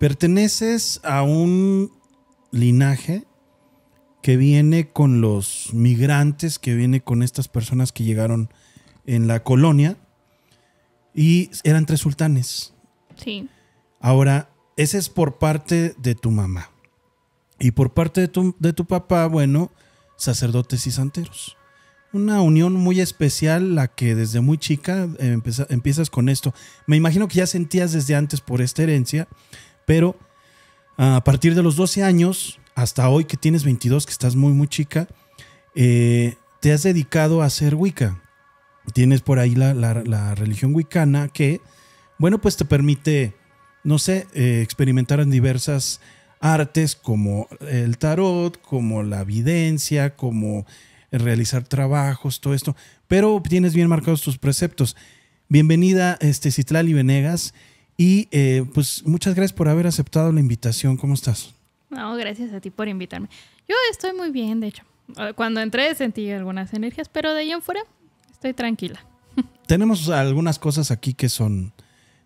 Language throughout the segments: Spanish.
Perteneces a un linaje que viene con los migrantes, que viene con estas personas que llegaron en la colonia y eran tres sultanes. Sí. Ahora, ese es por parte de tu mamá. Y por parte de tu, papá, bueno, sacerdotes y santeros. Una unión muy especial, la que desde muy chica eh, empiezas con esto. Me imagino que ya sentías desde antes por esta herencia, pero ah, a partir de los 12 años, hasta hoy que tienes 22, que estás muy, muy chica, eh, te has dedicado a ser Wicca. Tienes por ahí la, la, religión wicana que, bueno, pues te permite, no sé, eh, experimentar en diversas artes como el tarot, como la videncia, como realizar trabajos, todo esto. Pero tienes bien marcados tus preceptos. Bienvenida, este, Citlali Venegas. Y eh, pues muchas gracias por haber aceptado la invitación. ¿Cómo estás? No, gracias a ti por invitarme. Yo estoy muy bien, de hecho. Cuando entré sentí algunas energías, pero de ahí en fuera estoy tranquila. Tenemos algunas cosas aquí que son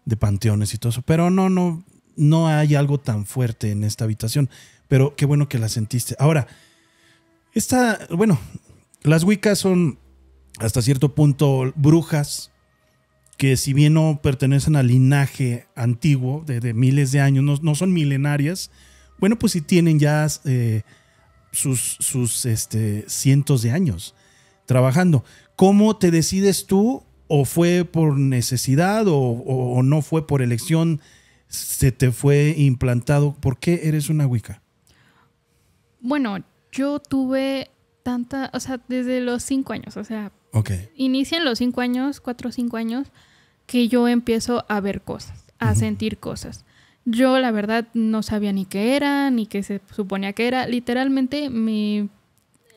de panteones y todo eso, pero no, no, no hay algo tan fuerte en esta habitación. Pero qué bueno que la sentiste. Ahora, esta, bueno, las Wiccas son hasta cierto punto brujas que si bien no pertenecen al linaje antiguo de, miles de años, no, son milenarias, bueno, pues sí tienen ya eh, sus, sus este, cientos de años trabajando. ¿Cómo te decides tú? ¿O fue por necesidad o, o no fue por elección? ¿Se te fue implantado? ¿Por qué eres una Wicca? Bueno, yo tuve tanta, o sea, desde los cinco años, o sea, Inician los cinco años, cuatro o cinco años, que yo empiezo a ver cosas, a sentir cosas. Yo la verdad no sabía ni qué era, ni qué se suponía que era. Literalmente me...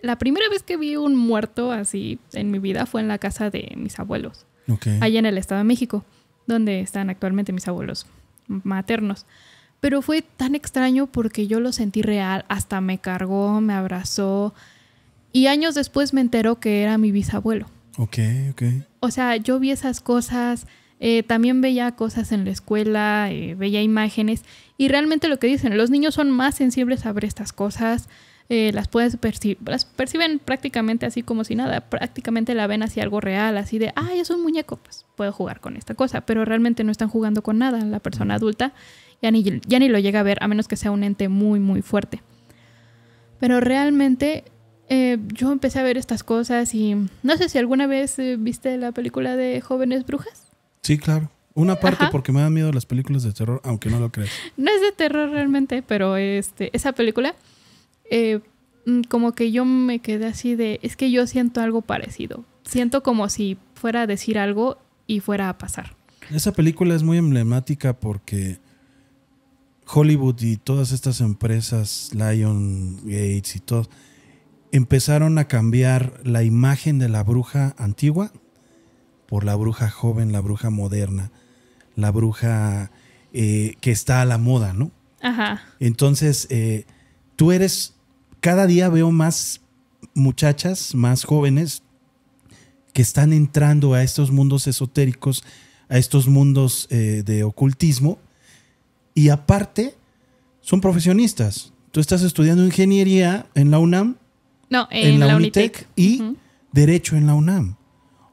La primera vez que vi un muerto así en mi vida fue en la casa de mis abuelos. Okay. Allá en el Estado de México, donde están actualmente mis abuelos maternos. Pero fue tan extraño porque yo lo sentí real, hasta me cargó, me abrazó, y años después me enteró que era mi bisabuelo. Ok, ok. O sea, yo vi esas cosas, eh, también veía cosas en la escuela, eh, veía imágenes. Y realmente lo que dicen, los niños son más sensibles a ver estas cosas. Eh, las puedes percibir, las perciben prácticamente así como si nada, prácticamente la ven así algo real, así de, ay, es un muñeco, pues puedo jugar con esta cosa, pero realmente no están jugando con nada, la persona adulta ya ya ni lo llega a ver, a menos que sea un ente muy, muy fuerte. Pero realmente eh, yo empecé a ver estas cosas y no sé si alguna vez eh, viste la película de Jóvenes Brujas. Sí, claro. Una parte porque me dan miedo las películas de terror, aunque no lo creas. No es de terror realmente, pero este, esa película, eh, mm, como que yo me quedé así de, es que yo siento algo parecido. Siento como si fuera a decir algo y fuera a pasar. Esa película es muy emblemática porque Hollywood y todas estas empresas, Lion Gates y todo, empezaron a cambiar la imagen de la bruja antigua por la bruja joven, la bruja moderna, la bruja eh, que está a la moda, ¿no? Ajá. Entonces, eh, tú eres, cada día veo más muchachas, más jóvenes, que están entrando a estos mundos esotéricos, a estos mundos eh, de ocultismo, y aparte, son profesionistas. Tú estás estudiando ingeniería en la UNAM no, en, la, Unitec, y Derecho en la UNAM.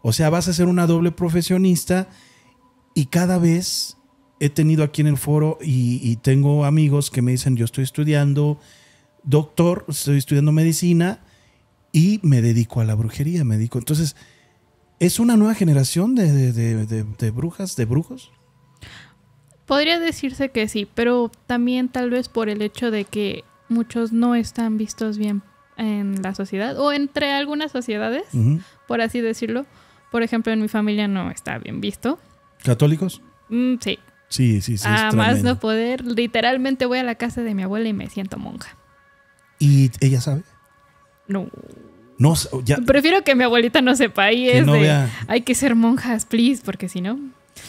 O sea, vas a ser una doble profesionista y cada vez he tenido aquí en el foro y, tengo amigos que me dicen, yo estoy estudiando doctor, estoy estudiando medicina y me dedico a la brujería, me dedico. Entonces, ¿es una nueva generación de, de, brujas, de brujos? Podría decirse que sí, pero también tal vez por el hecho de que muchos no están vistos bien en la sociedad o entre algunas sociedades, por así decirlo. Por ejemplo, en mi familia no está bien visto. ¿Católicos? Mm, sí. Sí, sí, sí. A más no poder, literalmente voy a la casa de mi abuela y me siento monja. ¿Y ella sabe? No. No, oh, Prefiero que mi abuelita no sepa y es de, hay que ser monjas, please, porque si no.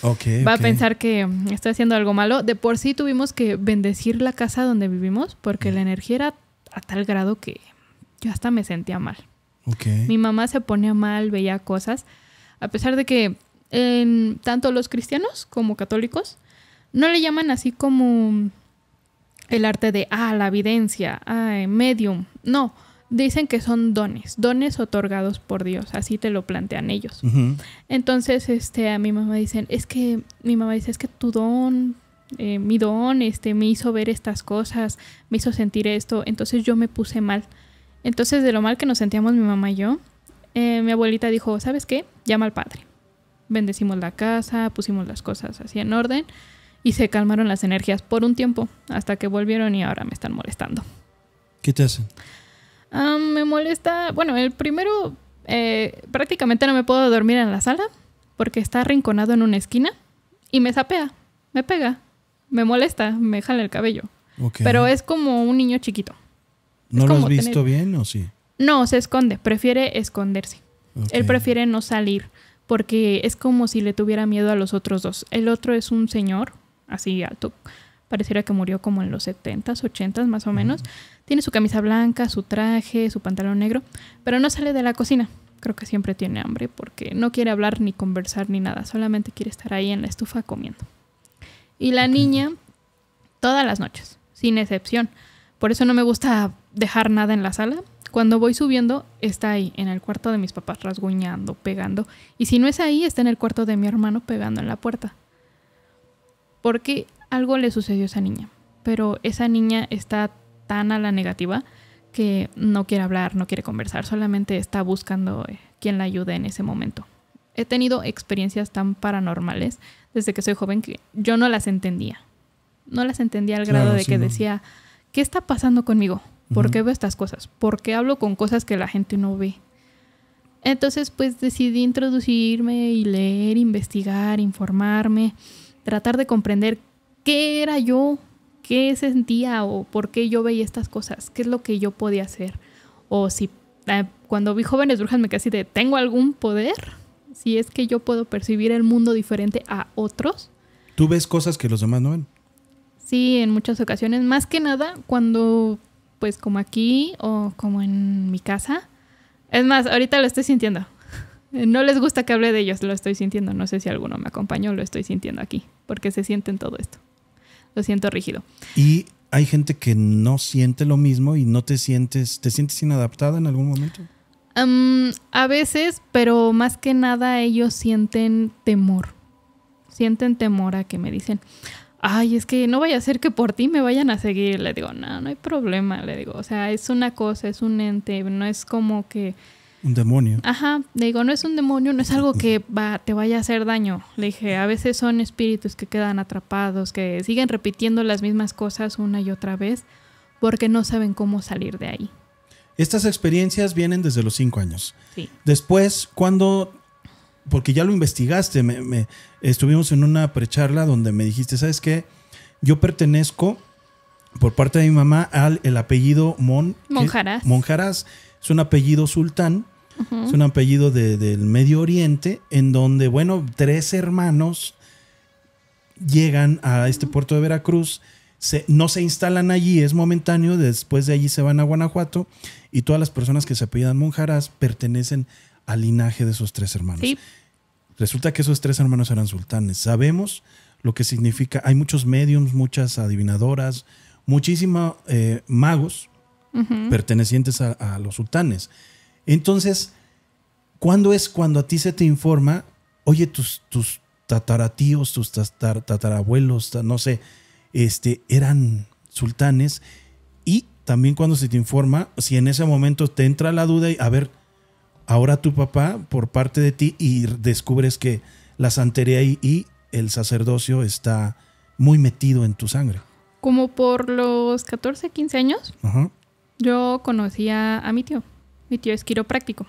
va a pensar que mm, estoy haciendo algo malo. De por sí tuvimos que bendecir la casa donde vivimos porque la energía era a tal grado que hasta me sentía mal. Mi mamá se ponía mal, veía cosas, a pesar de que en, tanto los cristianos como católicos no le llaman así como el arte de, ah, la evidencia, ah, medium, no, dicen que son dones, dones otorgados por Dios, así te lo plantean ellos. Entonces, este, a mi mamá dicen, es que, mi mamá dice, es que tu don, eh, mi don, este, me hizo ver estas cosas, me hizo sentir esto, entonces yo me puse mal. Entonces, de lo mal que nos sentíamos mi mamá y yo, eh, mi abuelita dijo, ¿sabes qué? Llama al padre. Bendecimos la casa, pusimos las cosas así en orden y se calmaron las energías por un tiempo hasta que volvieron y ahora me están molestando. ¿Qué te hacen? Ah, me molesta, bueno, el primero eh, prácticamente no me puedo dormir en la sala porque está arrinconado en una esquina y me zapea, me pega, me molesta, me jala el cabello. Pero es como un niño chiquito. ¿No lo has visto bien o sí? No, se esconde, prefiere esconderse. Él prefiere no salir porque es como si le tuviera miedo a los otros dos. El otro es un señor, así alto, pareciera que murió como en los 70s, 80s más o menos. Tiene su camisa blanca, su traje, su pantalón negro, pero no sale de la cocina. Creo que siempre tiene hambre porque no quiere hablar ni conversar ni nada, solamente quiere estar ahí en la estufa comiendo. Y la niña, todas las noches, sin excepción. Por eso no me gusta dejar nada en la sala. Cuando voy subiendo, está ahí, en el cuarto de mis papás, rasguñando, pegando. Y si no es ahí, está en el cuarto de mi hermano pegando en la puerta. Porque algo le sucedió a esa niña. Pero esa niña está tan a la negativa que no quiere hablar, no quiere conversar, solamente está buscando eh, quien la ayude en ese momento. He tenido experiencias tan paranormales desde que soy joven que yo no las entendía. No las entendía al grado de que decía, ¿qué está pasando conmigo? ¿Por qué veo estas cosas? ¿Por qué hablo con cosas que la gente no ve? Entonces, pues decidí introducirme y leer, investigar, informarme, tratar de comprender qué era yo, qué sentía o por qué yo veía estas cosas, qué es lo que yo podía hacer. O si eh, cuando vi jóvenes brujas me casi de, ¿tengo algún poder? Si es que yo puedo percibir el mundo diferente a otros. Tú ves cosas que los demás no ven. Sí, en muchas ocasiones. Más que nada cuando pues como aquí o como en mi casa. Es más, ahorita lo estoy sintiendo. No les gusta que hable de ellos, lo estoy sintiendo. No sé si alguno me acompañó, lo estoy sintiendo aquí, porque se sienten todo esto. Lo siento rígido. Y hay gente que no siente lo mismo y no te sientes, ¿te sientes inadaptada en algún momento? a veces, pero más que nada ellos sienten temor. Sienten temor a que me dicen, ay, es que no vaya a ser que por ti me vayan a seguir. Le digo, no, no hay problema, le digo, o sea, es una cosa, es un ente, no es como que... Un demonio. Ajá, le digo, no es un demonio, no es algo que te vaya a hacer daño. Le dije, a veces son espíritus que quedan atrapados, que siguen repitiendo las mismas cosas una y otra vez porque no saben cómo salir de ahí. Estas experiencias vienen desde los cinco años. Sí. Después, cuando porque ya lo investigaste, me, estuvimos en una precharla donde me dijiste, ¿sabes qué? Yo pertenezco por parte de mi mamá al el apellido Mon, Monjaraz. es un apellido sultán, es un apellido del Medio Oriente, en donde, bueno, tres hermanos llegan a este puerto de Veracruz. no se instalan allí, es momentáneo, después de allí se van a Guanajuato y todas las personas que se apellidan Monjaraz pertenecen al linaje de esos tres hermanos. Resulta que esos tres hermanos eran sultanes. Sabemos lo que significa. Hay muchos mediums, muchas adivinadoras, muchísimos eh, magos pertenecientes a, los sultanes. Entonces, ¿cuándo es cuando a ti se te informa, oye, tus, tus tataratíos, tus tatarabuelos, no sé, este, eran sultanes? Y también cuando se te informa, si en ese momento te entra la duda y a ver, ahora tu papá por parte de ti y descubres que la santería y, el sacerdocio está muy metido en tu sangre. Como por los 14, 15 años, yo conocía a mi tío. Mi tío es quiropráctico.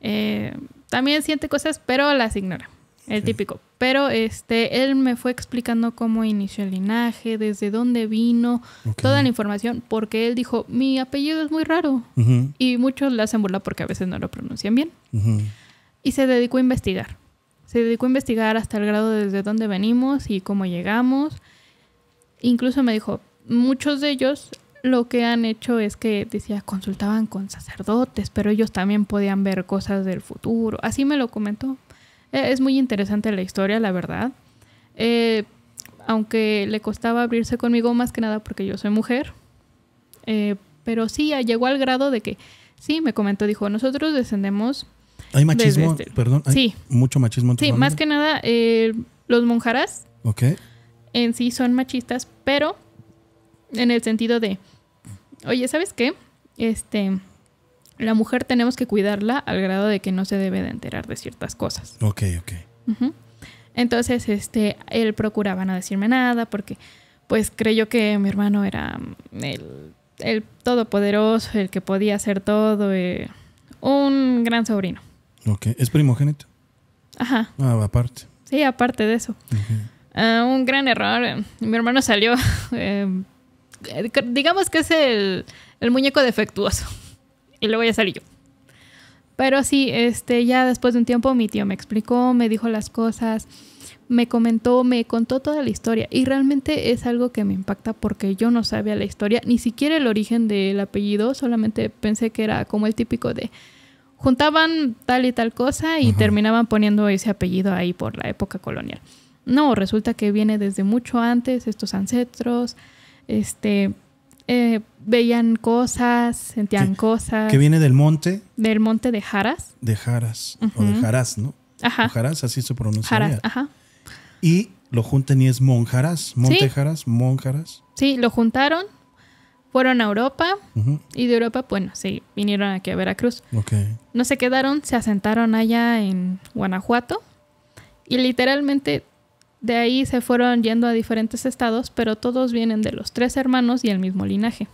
Eh, también siente cosas, pero las ignora. El típico. Pero este, él me fue explicando cómo inició el linaje, desde dónde vino, toda la información, porque él dijo, mi apellido es muy raro. Y muchos le hacen burla porque a veces no lo pronuncian bien. Y se dedicó a investigar. Se dedicó a investigar hasta el grado de desde dónde venimos y cómo llegamos. Incluso me dijo, muchos de ellos lo que han hecho es que, decía, consultaban con sacerdotes, pero ellos también podían ver cosas del futuro. Así me lo comentó. Eh, es muy interesante la historia, la verdad. Eh, aunque le costaba abrirse conmigo más que nada porque yo soy mujer. Eh, pero sí, ah, llegó al grado de que, sí, me comentó, dijo, nosotros descendemos... Hay machismo, este perdón. sí. Mucho machismo. En tu sí, más que nada, los monjaras en sí son machistas, pero en el sentido de, oye, ¿sabes qué? Este, la mujer tenemos que cuidarla al grado de que no se debe de enterar de ciertas cosas. Ok, ok. Entonces, este, él procuraba no decirme nada porque, pues, creyó que mi hermano era mm, el, todopoderoso, el que podía hacer todo, eh, un gran sobrino. Ok, ¿es primogénito? Ajá. Ah, aparte. Sí, aparte de eso. Ah, un gran error. Mi hermano salió, eh, digamos que es el, el muñeco defectuoso y luego ya salí yo. Pero sí, este, ya después de un tiempo mi tío me explicó, me dijo las cosas, me comentó, me contó toda la historia. Y realmente es algo que me impacta porque yo no sabía la historia, ni siquiera el origen del apellido, solamente pensé que era como el típico de juntaban tal y tal cosa y terminaban poniendo ese apellido ahí por la época colonial. No, resulta que viene desde mucho antes estos ancestros, este, eh, veían cosas, sentían cosas. Que viene del monte. Del monte de Jaras. De Jaras, o de Jaras, ¿no? Ajá. O Jaras, así se pronuncia. Jaras, ajá. Y lo juntan y es Monjaras, Monte Jaras, Monjaras. Sí, lo juntaron, fueron a Europa y de Europa, bueno, sí, vinieron aquí a Veracruz. Ok No se quedaron, se asentaron allá en Guanajuato y literalmente de ahí se fueron yendo a diferentes estados, pero todos vienen de los tres hermanos y el mismo linaje.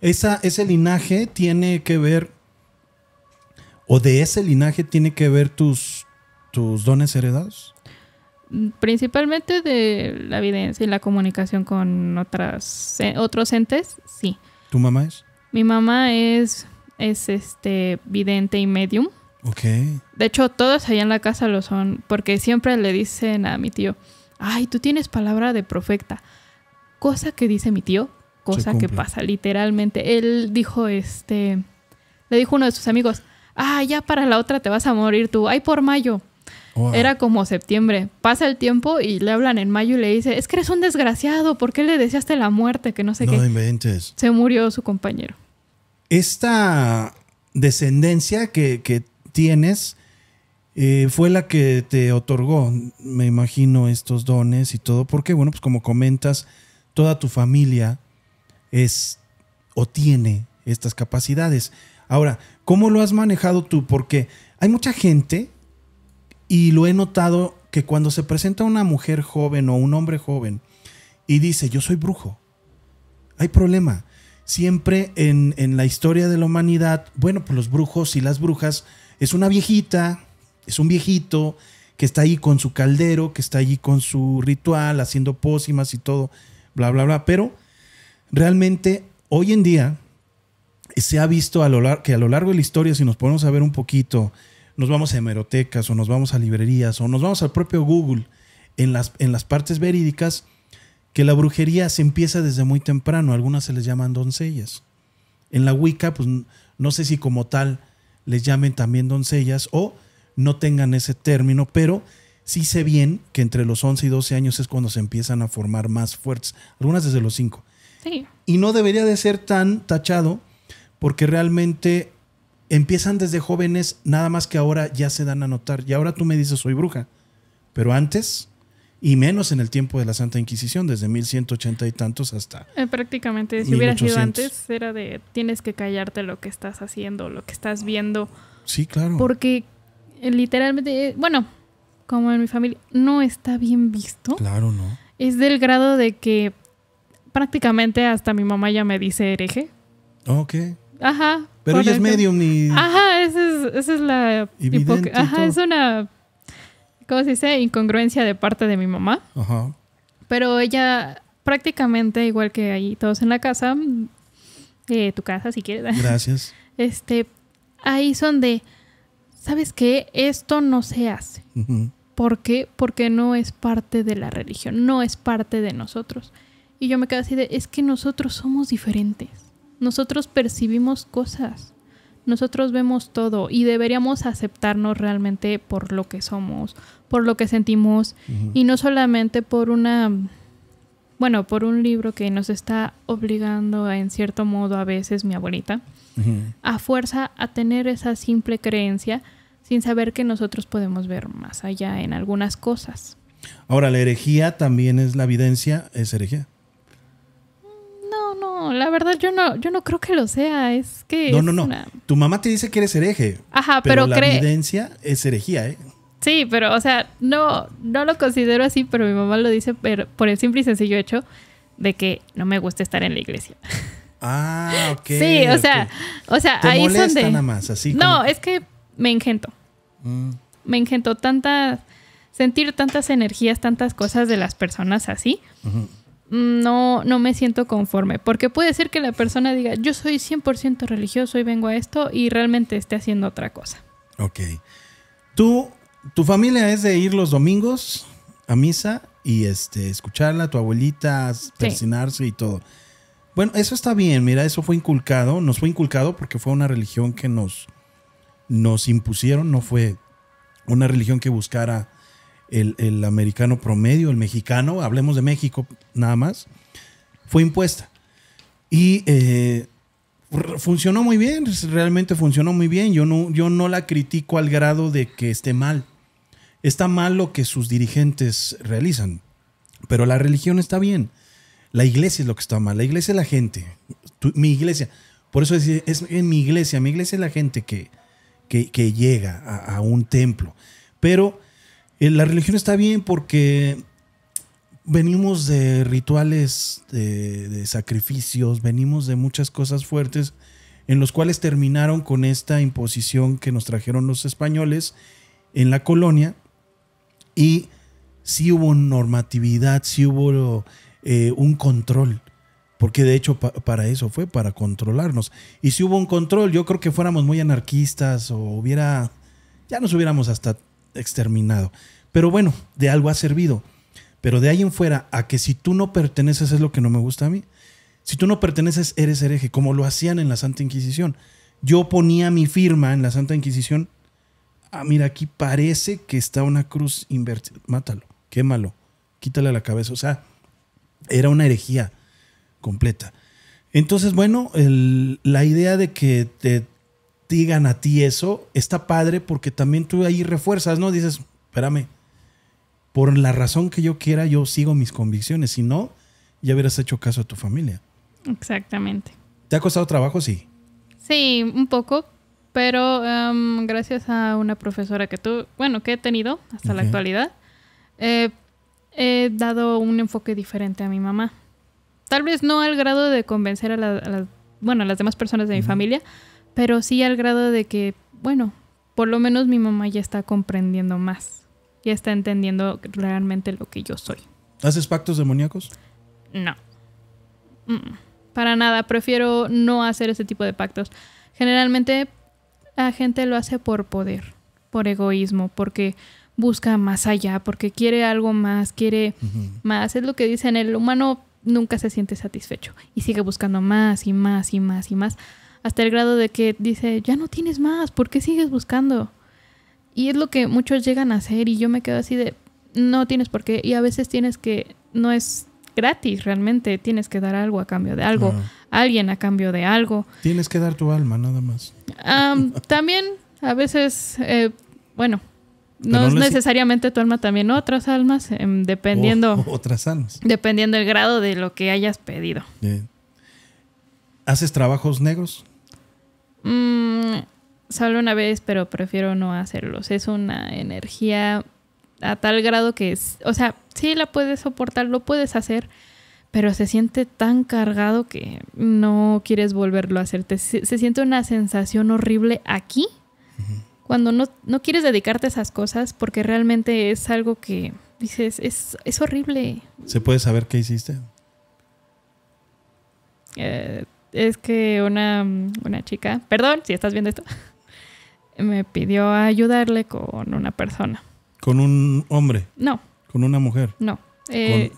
Esa, ese linaje tiene que ver, o de ese linaje tiene que ver tus, tus dones heredados. Principalmente de la evidencia y la comunicación con otras, eh, otros entes, sí. ¿Tu mamá es? Mi mamá es, es este vidente y medium. De hecho, todos allá en la casa lo son, porque siempre le dicen a mi tío, ay, tú tienes palabra de profeta. Cosa que dice mi tío, cosa que pasa literalmente. Él dijo, este, le dijo uno de sus amigos, ah, ya para la otra te vas a morir tú, ay, por mayo. Era como septiembre. Pasa el tiempo y le hablan en mayo y le dice, es que eres un desgraciado, ¿por qué le deseaste la muerte? Que no sé no qué. Inventes. Se murió su compañero. Esta descendencia que, que tienes eh, fue la que te otorgó, me imagino, estos dones y todo, porque, bueno, pues como comentas, toda tu familia es o tiene estas capacidades. Ahora, ¿cómo lo has manejado tú? Porque hay mucha gente, y lo he notado, que cuando se presenta una mujer joven o un hombre joven y dice, yo soy brujo, hay problema. Siempre en, en la historia de la humanidad, bueno, pues los brujos y las brujas es una viejita, es un viejito que está ahí con su caldero, que está allí con su ritual, haciendo pócimas y todo, bla, bla, bla. Pero realmente hoy en día se ha visto a lo que a lo largo de la historia, si nos ponemos a ver un poquito, nos vamos a hemerotecas o nos vamos a librerías o nos vamos al propio Google en las, en las partes verídicas, que la brujería se empieza desde muy temprano, algunas se les llaman doncellas. En la Wicca, pues no sé si como tal les llamen también doncellas o no tengan ese término, pero sí sé bien que entre los 11 y 12 años es cuando se empiezan a formar más fuertes, algunas desde los 5. Sí. Y no debería de ser tan tachado porque realmente empiezan desde jóvenes, nada más que ahora ya se dan a notar. Y ahora tú me dices, soy bruja, pero antes y menos en el tiempo de la Santa Inquisición, desde 1180 y tantos hasta. Eh, prácticamente, si hubiera sido antes, era de tienes que callarte lo que estás haciendo, lo que estás viendo. Sí, claro. Porque eh, literalmente, eh, bueno, como en mi familia, no está bien visto. Claro, no. Es del grado de que prácticamente hasta mi mamá ya me dice hereje. Oh, ok. Ajá. Pero ella es medium y. Ajá, esa es, esa es la. Ajá, es una ¿cómo se dice? Incongruencia de parte de mi mamá. Ajá. Pero ella prácticamente, igual que ahí todos en la casa, eh, tu casa si quieres. Gracias. Este, ahí son de, ¿sabes qué? Esto no se hace. ¿Por qué? Porque no es parte de la religión, no es parte de nosotros. Y yo me quedo así de, es que nosotros somos diferentes. Nosotros percibimos cosas. Nosotros vemos todo y deberíamos aceptarnos realmente por lo que somos, por lo que sentimos y no solamente por una, bueno, por un libro que nos está obligando en cierto modo a veces mi abuelita, a fuerza a tener esa simple creencia sin saber que nosotros podemos ver más allá en algunas cosas. Ahora, ¿la herejía también es la evidencia? ¿Es herejía? No, no, la verdad yo no, yo no creo que lo sea. Es que. No, no, no. Tu mamá te dice que eres hereje. Ajá, pero, pero la evidencia es herejía, ¿eh? Sí, pero, o sea, no, no lo considero así, pero mi mamá lo dice por, por el simple y sencillo hecho de que no me gusta estar en la iglesia. Ah, ok. Sí, o sea, o sea, ahí molesta nada más, así. No, es que me ingento. Mm. Me ingento tantas... sentir tantas energías, tantas cosas de las personas así. No, no me siento conforme, porque puede ser que la persona diga, yo soy 100% religioso y vengo a esto y realmente esté haciendo otra cosa. Ok. Tú tu familia es de ir los domingos a misa y este, escucharla, tu abuelita, persinarse y todo. Bueno, eso está bien, mira, eso fue inculcado, nos fue inculcado porque fue una religión que nos, nos impusieron, no fue una religión que buscara el, americano promedio, el mexicano, hablemos de México nada más, fue impuesta. Y eh, funcionó muy bien, realmente funcionó muy bien, yo no, yo no la critico al grado de que esté mal. Está mal lo que sus dirigentes realizan, pero la religión está bien. La iglesia es lo que está mal, la iglesia es la gente. mi iglesia, por eso es, en mi iglesia, mi iglesia es la gente que, llega a, un templo. Pero eh, la religión está bien porque venimos de rituales, de, de, sacrificios, venimos de muchas cosas fuertes en los cuales terminaron con esta imposición que nos trajeron los españoles en la colonia y si hubo normatividad, si hubo eh, un control, porque de hecho para eso fue, para controlarnos. Y si hubo un control, yo creo que fuéramos muy anarquistas o hubiera, ya nos hubiéramos hasta exterminado. Pero bueno, de algo ha servido. Pero de ahí en fuera, a que si tú no perteneces es lo que no me gusta a mí. Si tú no perteneces, eres hereje, como lo hacían en la Santa Inquisición. Yo ponía mi firma en la Santa Inquisición ah, mira, aquí parece que está una cruz invertida. Mátalo, quémalo, quítale la cabeza. O sea, era una herejía completa. Entonces, bueno, la idea de que te digan a ti eso está padre porque también tú ahí refuerzas, ¿no? Dices, espérame, por la razón que yo quiera, yo sigo mis convicciones. Si no, ya hubieras hecho caso a tu familia. Exactamente. ¿Te ha costado trabajo? Sí. Sí, un poco, pero em, gracias a una profesora que tú, bueno, que he tenido hasta la actualidad, eh, he dado un enfoque diferente a mi mamá. Tal vez no al grado de convencer a, las, bueno, las demás personas de mi familia, pero sí al grado de que, bueno, por lo menos mi mamá ya está comprendiendo más, ya está entendiendo realmente lo que yo soy. ¿Haces pactos demoníacos? No. Mm, para nada, prefiero no hacer ese tipo de pactos. Generalmente la gente lo hace por poder, por egoísmo, porque busca más allá, porque quiere algo más, quiere más. Es lo que dicen, el humano nunca se siente satisfecho y sigue buscando más y más y más y más, hasta el grado de que dice, ya no tienes más, ¿por qué sigues buscando? Y es lo que muchos llegan a hacer y yo me quedo así de, no tienes por qué. Y a veces tienes que, no es gratis realmente. Tienes que dar algo a cambio de algo, ah. alguien a cambio de algo. Tienes que dar tu alma, nada más. también a veces, eh, bueno, no, es necesariamente tu alma, también otras almas, em, dependiendo. Oh, otras almas. Dependiendo el grado de lo que hayas pedido. ¿Haces trabajos negros? Mm, solo una vez, pero prefiero no hacerlos. Es una energía a tal grado que, es, o sea, sí la puedes soportar, lo puedes hacer, pero se siente tan cargado que no quieres volverlo a hacerte, se, siente una sensación horrible aquí, cuando no, quieres dedicarte a esas cosas, porque realmente es algo que dices, es, horrible. ¿Se puede saber qué hiciste? Eh, es que una, una chica, perdón si estás viendo esto, me pidió ayudarle con una persona. ¿Con un hombre? No. ¿Con una mujer? No. Eh,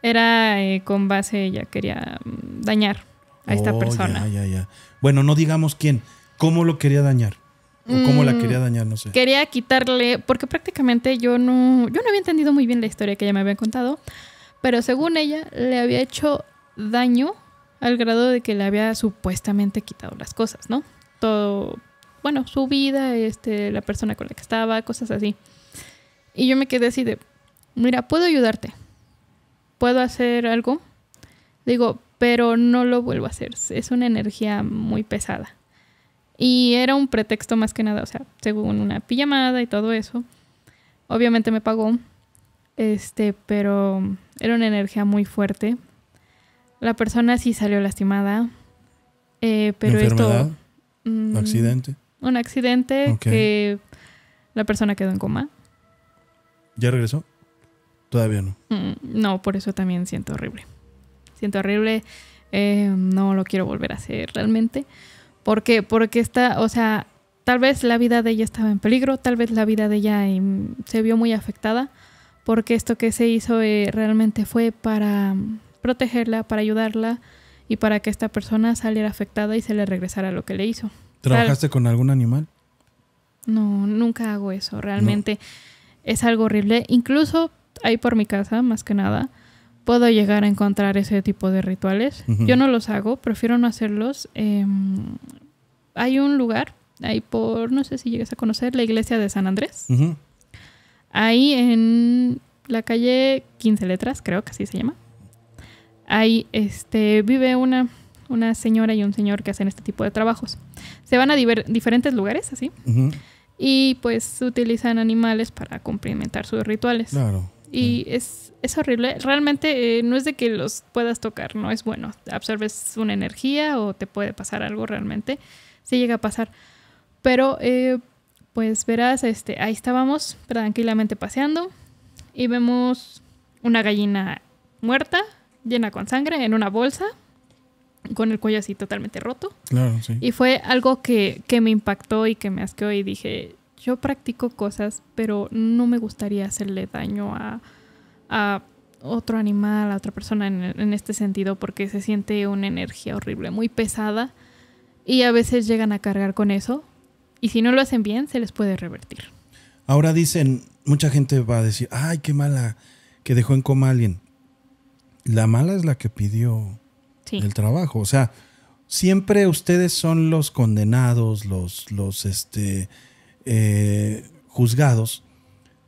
era eh, con base, ella quería mm, dañar a esta oh, persona. Bueno, no digamos quién. ¿Cómo lo quería dañar? ¿O cómo la mm, quería dañar? No sé. Quería quitarle, porque prácticamente yo no, yo no había entendido muy bien la historia que ella me había contado, pero según ella le había hecho daño al grado de que le había supuestamente quitado las cosas, ¿no? Todo, bueno, su vida, este, la persona con la que estaba, cosas así. Y yo me quedé así de, mira, puedo ayudarte, puedo hacer algo. Digo, pero no lo vuelvo a hacer, es una energía muy pesada. Y era un pretexto más que nada, o sea, según una pijamada y todo eso. Obviamente me pagó, este, pero era una energía muy fuerte. La persona sí salió lastimada, eh, pero esto... ¿Un mm. accidente? Un accidente que la persona quedó en coma. ¿Ya regresó? Todavía no. Mm, no, por eso también siento horrible. Siento horrible. Eh, no lo quiero volver a hacer realmente. Porque, porque está, o sea, tal vez la vida de ella estaba en peligro, tal vez la vida de ella em, se vio muy afectada, porque esto que se hizo eh, realmente fue para mm, protegerla, para ayudarla y para que esta persona saliera afectada y se le regresara lo que le hizo. ¿Trabajaste con algún animal? No, nunca hago eso, realmente es algo horrible. Incluso ahí por mi casa, más que nada, puedo llegar a encontrar ese tipo de rituales. Yo no los hago, prefiero no hacerlos. Em, hay un lugar, ahí por, no sé si llegas a conocer, la iglesia de San Andrés. Ahí en la calle 15 Letras, creo que así se llama. Ahí este, vive una, una señora y un señor que hacen este tipo de trabajos. Se van a diferentes lugares, así y pues utilizan animales para cumplimentar sus rituales. Y es, horrible. Realmente eh, no es de que los puedas tocar, no es bueno. Absorbes una energía o te puede pasar algo realmente. Se llega a pasar. Pero eh, pues verás, este, ahí estábamos tranquilamente paseando y vemos una gallina muerta, llena con sangre, en una bolsa con el cuello así totalmente roto. Claro, Y fue algo que, me impactó y que me asqueó y dije, yo practico cosas, pero no me gustaría hacerle daño a, otro animal, a otra persona en, en, este sentido, porque se siente una energía horrible, muy pesada, y a veces llegan a cargar con eso, y si no lo hacen bien, se les puede revertir. Ahora dicen, mucha gente va a decir, ay, qué mala, que dejó en coma a alguien. La mala es la que pidió el trabajo. O sea, siempre ustedes son los condenados, los, los este, eh, juzgados,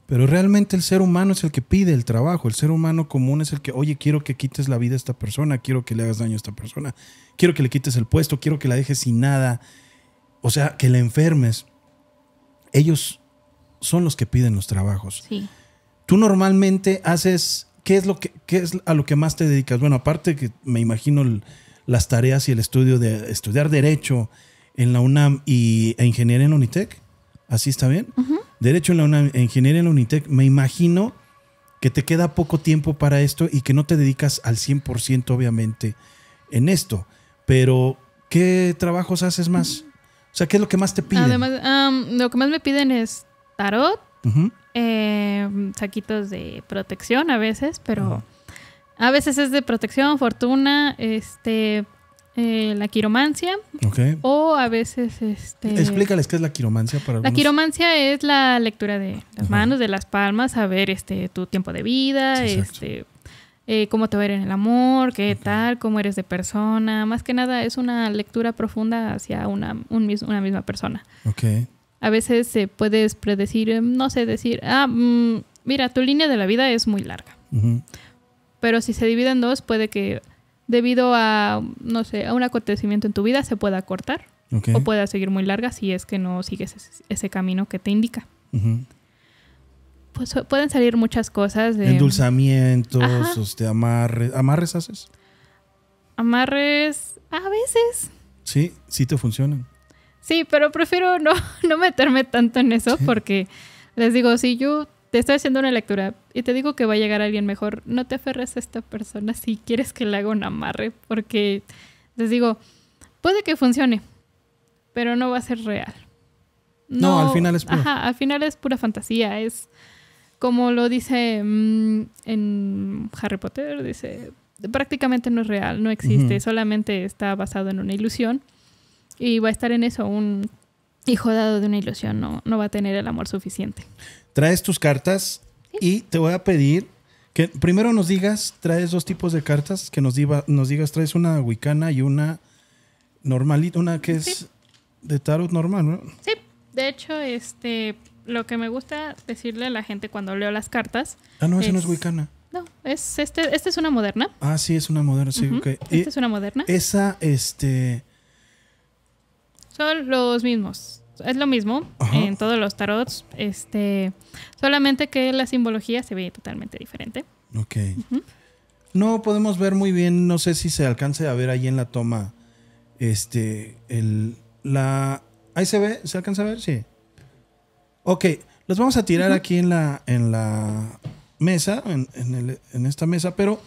pero realmente el ser humano es el que pide el trabajo, el ser humano común es el que, oye, quiero que quites la vida a esta persona, quiero que le hagas daño a esta persona, quiero que le quites el puesto, quiero que la dejes sin nada, o sea, que la enfermes. Ellos son los que piden los trabajos. Tú normalmente haces ¿qué es, lo que, es a lo que más te dedicas? Bueno, aparte que me imagino las tareas y el estudio de estudiar Derecho en la UNAM y, e Ingeniería en UNITEC, ¿así está bien? Derecho en la UNAM e Ingeniería en la UNITEC, me imagino que te queda poco tiempo para esto y que no te dedicas al 100% obviamente en esto. Pero, ¿qué trabajos haces más? O sea, ¿qué es lo que más te piden? Además, lo que más me piden es tarot, Ajá. Em, saquitos de protección a veces, pero a veces es de protección, fortuna, este, eh, la quiromancia. O a veces este. Explícales qué es la quiromancia para. La quiromancia es la lectura de las manos, de las palmas, a ver este tu tiempo de vida, este eh, cómo te va en el amor, qué tal, cómo eres de persona. Más que nada es una lectura profunda hacia una, misma persona a veces se puedes predecir, em, no sé, decir, ah, mm, mira, tu línea de la vida es muy larga. Pero si se divide en dos, puede que debido a, no sé, a un acontecimiento en tu vida se pueda cortar o pueda seguir muy larga si es que no sigues ese, camino que te indica. Pues pueden salir muchas cosas. De... Em, Endulzamientos, este, amarres. amarres haces. Amarres a veces. Sí, sí te funcionan. Sí, pero prefiero no, no meterme tanto en eso porque les digo, si yo te estoy haciendo una lectura y te digo que va a llegar alguien mejor, no te aferres a esta persona si quieres que le haga un amarre porque les digo, puede que funcione, pero no va a ser real. No, al final es pura. al final es pura fantasía, es como lo dice mm, en Harry Potter, dice prácticamente no es real, no existe, solamente está basado en una ilusión. Y va a estar en eso, un hijo dado de una ilusión no, no va a tener el amor suficiente. Traes tus cartas y te voy a pedir que primero nos digas, traes dos tipos de cartas, que nos, nos digas, traes una wicana y una normalita, una que es de tarot normal, ¿no? Sí, de hecho, este, lo que me gusta decirle a la gente cuando leo las cartas. Ah, no, esa no es wicana. No, es, este, esta es una moderna. Ah, sí, es una moderna, sí, Esta es una moderna. Esa, este, son los mismos. Es lo mismo en todos los tarots. Este, solamente que la simbología se ve totalmente diferente. Ok. No podemos ver muy bien, no sé si se alcance a ver ahí en la toma. Este, la. Ahí se ve, ¿se alcanza a ver? Sí. Ok, los vamos a tirar aquí en la, en la mesa, en, en esta mesa, pero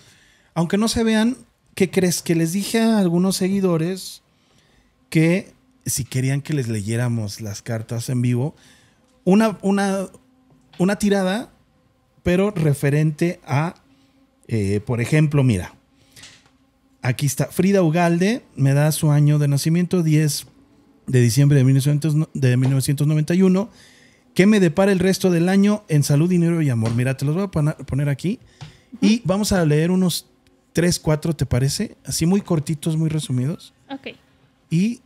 aunque no se vean, ¿qué crees? Que les dije a algunos seguidores que si querían que les leyéramos las cartas en vivo, una, una, una tirada, pero referente a, eh, por ejemplo, mira, aquí está, Frida Ugalde me da su año de nacimiento, 10 de diciembre de, 1991. que me depara el resto del año en salud, dinero y amor? Mira, te los voy a poner aquí y vamos a leer unos 3, 4, ¿te parece? Así muy cortitos, muy resumidos. Ok. Y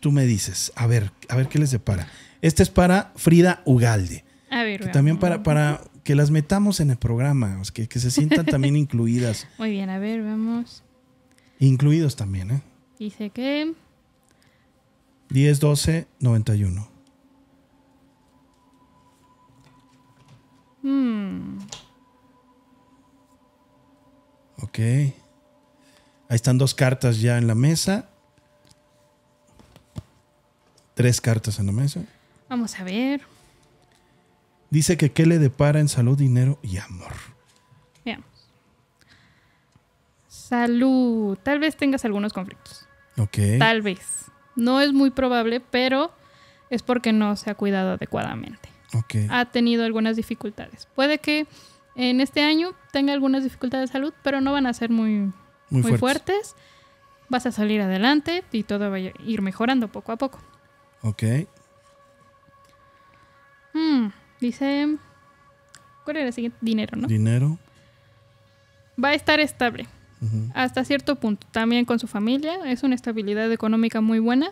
tú me dices, a ver, a ver qué les depara. Este es para Frida Ugalde. A ver, también para, para que las metamos en el programa, que, que se sientan también incluidas. Muy bien, a ver, vamos. Incluidos también, ¿eh? Dice que... 10, 12, 91. Hmm. Ok. Ahí están dos cartas ya en la mesa. Tres cartas en la mesa. Vamos a ver. Dice que qué le depara en salud, dinero y amor. Veamos. Salud. Tal vez tengas algunos conflictos. Ok. Tal vez. No es muy probable, pero es porque no se ha cuidado adecuadamente. Okay. Ha tenido algunas dificultades. Puede que en este año tenga algunas dificultades de salud, pero no van a ser muy, muy, fuertes. Vas a salir adelante y todo va a ir mejorando poco a poco. Ok. Hmm, dice. ¿Cuál era el siguiente? Dinero, ¿no? Dinero. Va a estar estable. Hasta cierto punto. También con su familia. Es una estabilidad económica muy buena.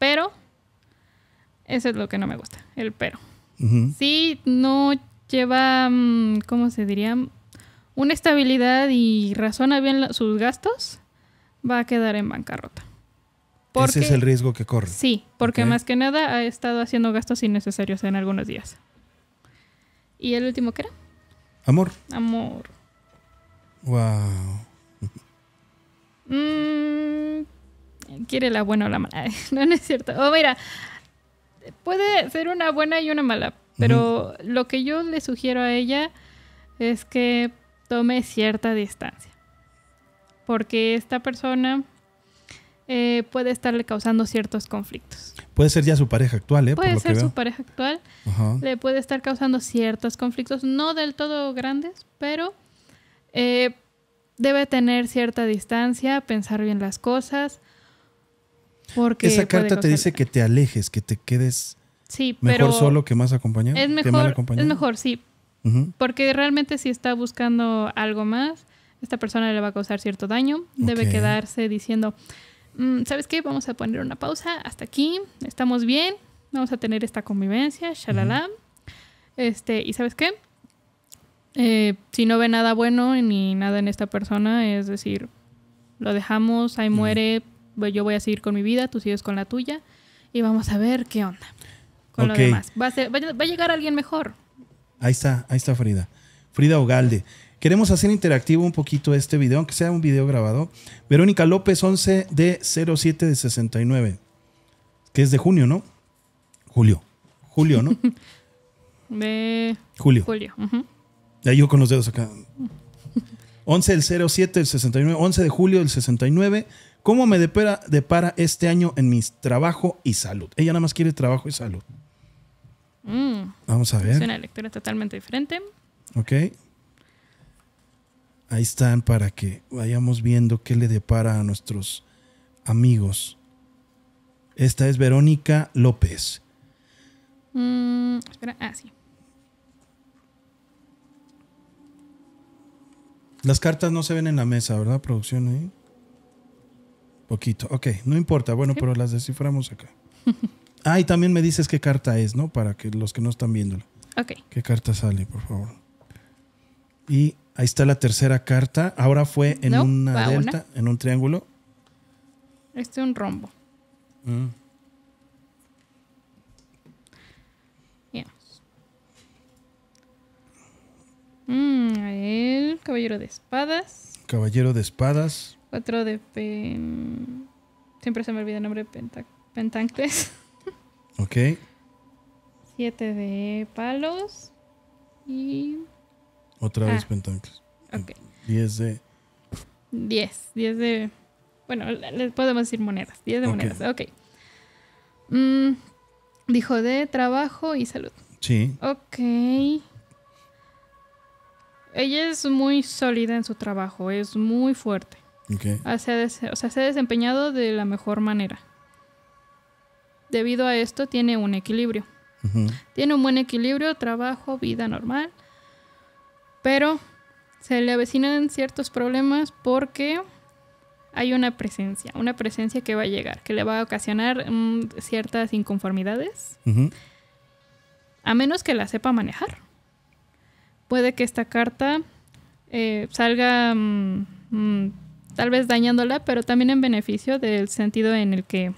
Pero. Eso es lo que no me gusta. El pero. Si no lleva. Mm, ¿Cómo se diría? Una estabilidad y razona bien sus gastos. Va a quedar en bancarrota. Ese es el riesgo que corre. Sí, porque más que nada ha estado haciendo gastos innecesarios en algunos días. ¿Y el último qué era? Amor. Amor. Wow. Mmm. quiere la buena o la mala. no, no es cierto. oh, mira, puede ser una buena y una mala, pero lo que yo le sugiero a ella es que tome cierta distancia. Porque esta persona eh, puede estarle causando ciertos conflictos. Puede ser ya su pareja actual, ¿eh? Puede ser su pareja actual. Le puede estar causando ciertos conflictos, no del todo grandes, pero eh, debe tener cierta distancia, pensar bien las cosas. Porque Esa carta te dice que te alejes, que te quedes mejor solo que más acompañado. Es mejor, Es mejor sí. Porque realmente si está buscando algo más, esta persona le va a causar cierto daño. Debe quedarse diciendo, Mm, ¿sabes qué? Vamos a poner una pausa hasta aquí, estamos bien, vamos a tener esta convivencia, shalala. Este, y ¿sabes qué? Eh, si no ve nada bueno ni nada en esta persona, es decir, lo dejamos, ahí muere, pues yo voy a seguir con mi vida, tú sigues con la tuya y vamos a ver qué onda con lo demás. Va a, va a llegar alguien mejor. Ahí está, ahí está Frida. Frida Ogalde. Queremos hacer interactivo un poquito este video, aunque sea un video grabado. Verónica López 11 de 07 de 69, que es de junio, ¿no? Julio. Julio, ¿no? de Julio. Julio. Ya yo con los dedos acá. 11 del 07 del 69, 11 de julio del 69. ¿Cómo me depara, este año en mi trabajo y salud? Ella nada más quiere trabajo y salud. Mm. Vamos a ver. Es una lectura totalmente diferente. Ok ahí están para que vayamos viendo qué le depara a nuestros amigos. Esta es Verónica López. Mm, espera, ah, sí. Las cartas no se ven en la mesa, ¿verdad? Producción ahí. Poquito. Ok, no importa. Bueno, pero las desciframos acá. ah, y también me dices qué carta es, ¿no? Para que los que no están viéndola. Ok. ¿Qué carta sale, por favor? Y Ahí está la tercera carta. Ahora fue en una delta, en un triángulo. Este es un rombo. Mmm, mm, el caballero de espadas. Caballero de espadas. Cuatro de pen... Siempre se me olvida el nombre de pentac ok. Siete de palos. Y otra ah, vez Pentacles. Ok. 10 de. 10. 10 de. Bueno, les podemos decir monedas. 10 de monedas. Ok. Mm, dijo de trabajo y salud. Sí. Ok. Ella es muy sólida en su trabajo, es muy fuerte. Okay. Ah, o sea, se ha desempeñado de la mejor manera. Debido a esto, tiene un equilibrio. Tiene un buen equilibrio, trabajo, vida normal. Pero se le avecinan ciertos problemas porque hay una presencia, una presencia que va a llegar, que le va a ocasionar mm, ciertas inconformidades. A menos que la sepa manejar. Puede que esta carta eh, salga mm, mm, tal vez dañándola, pero también en beneficio del sentido en el que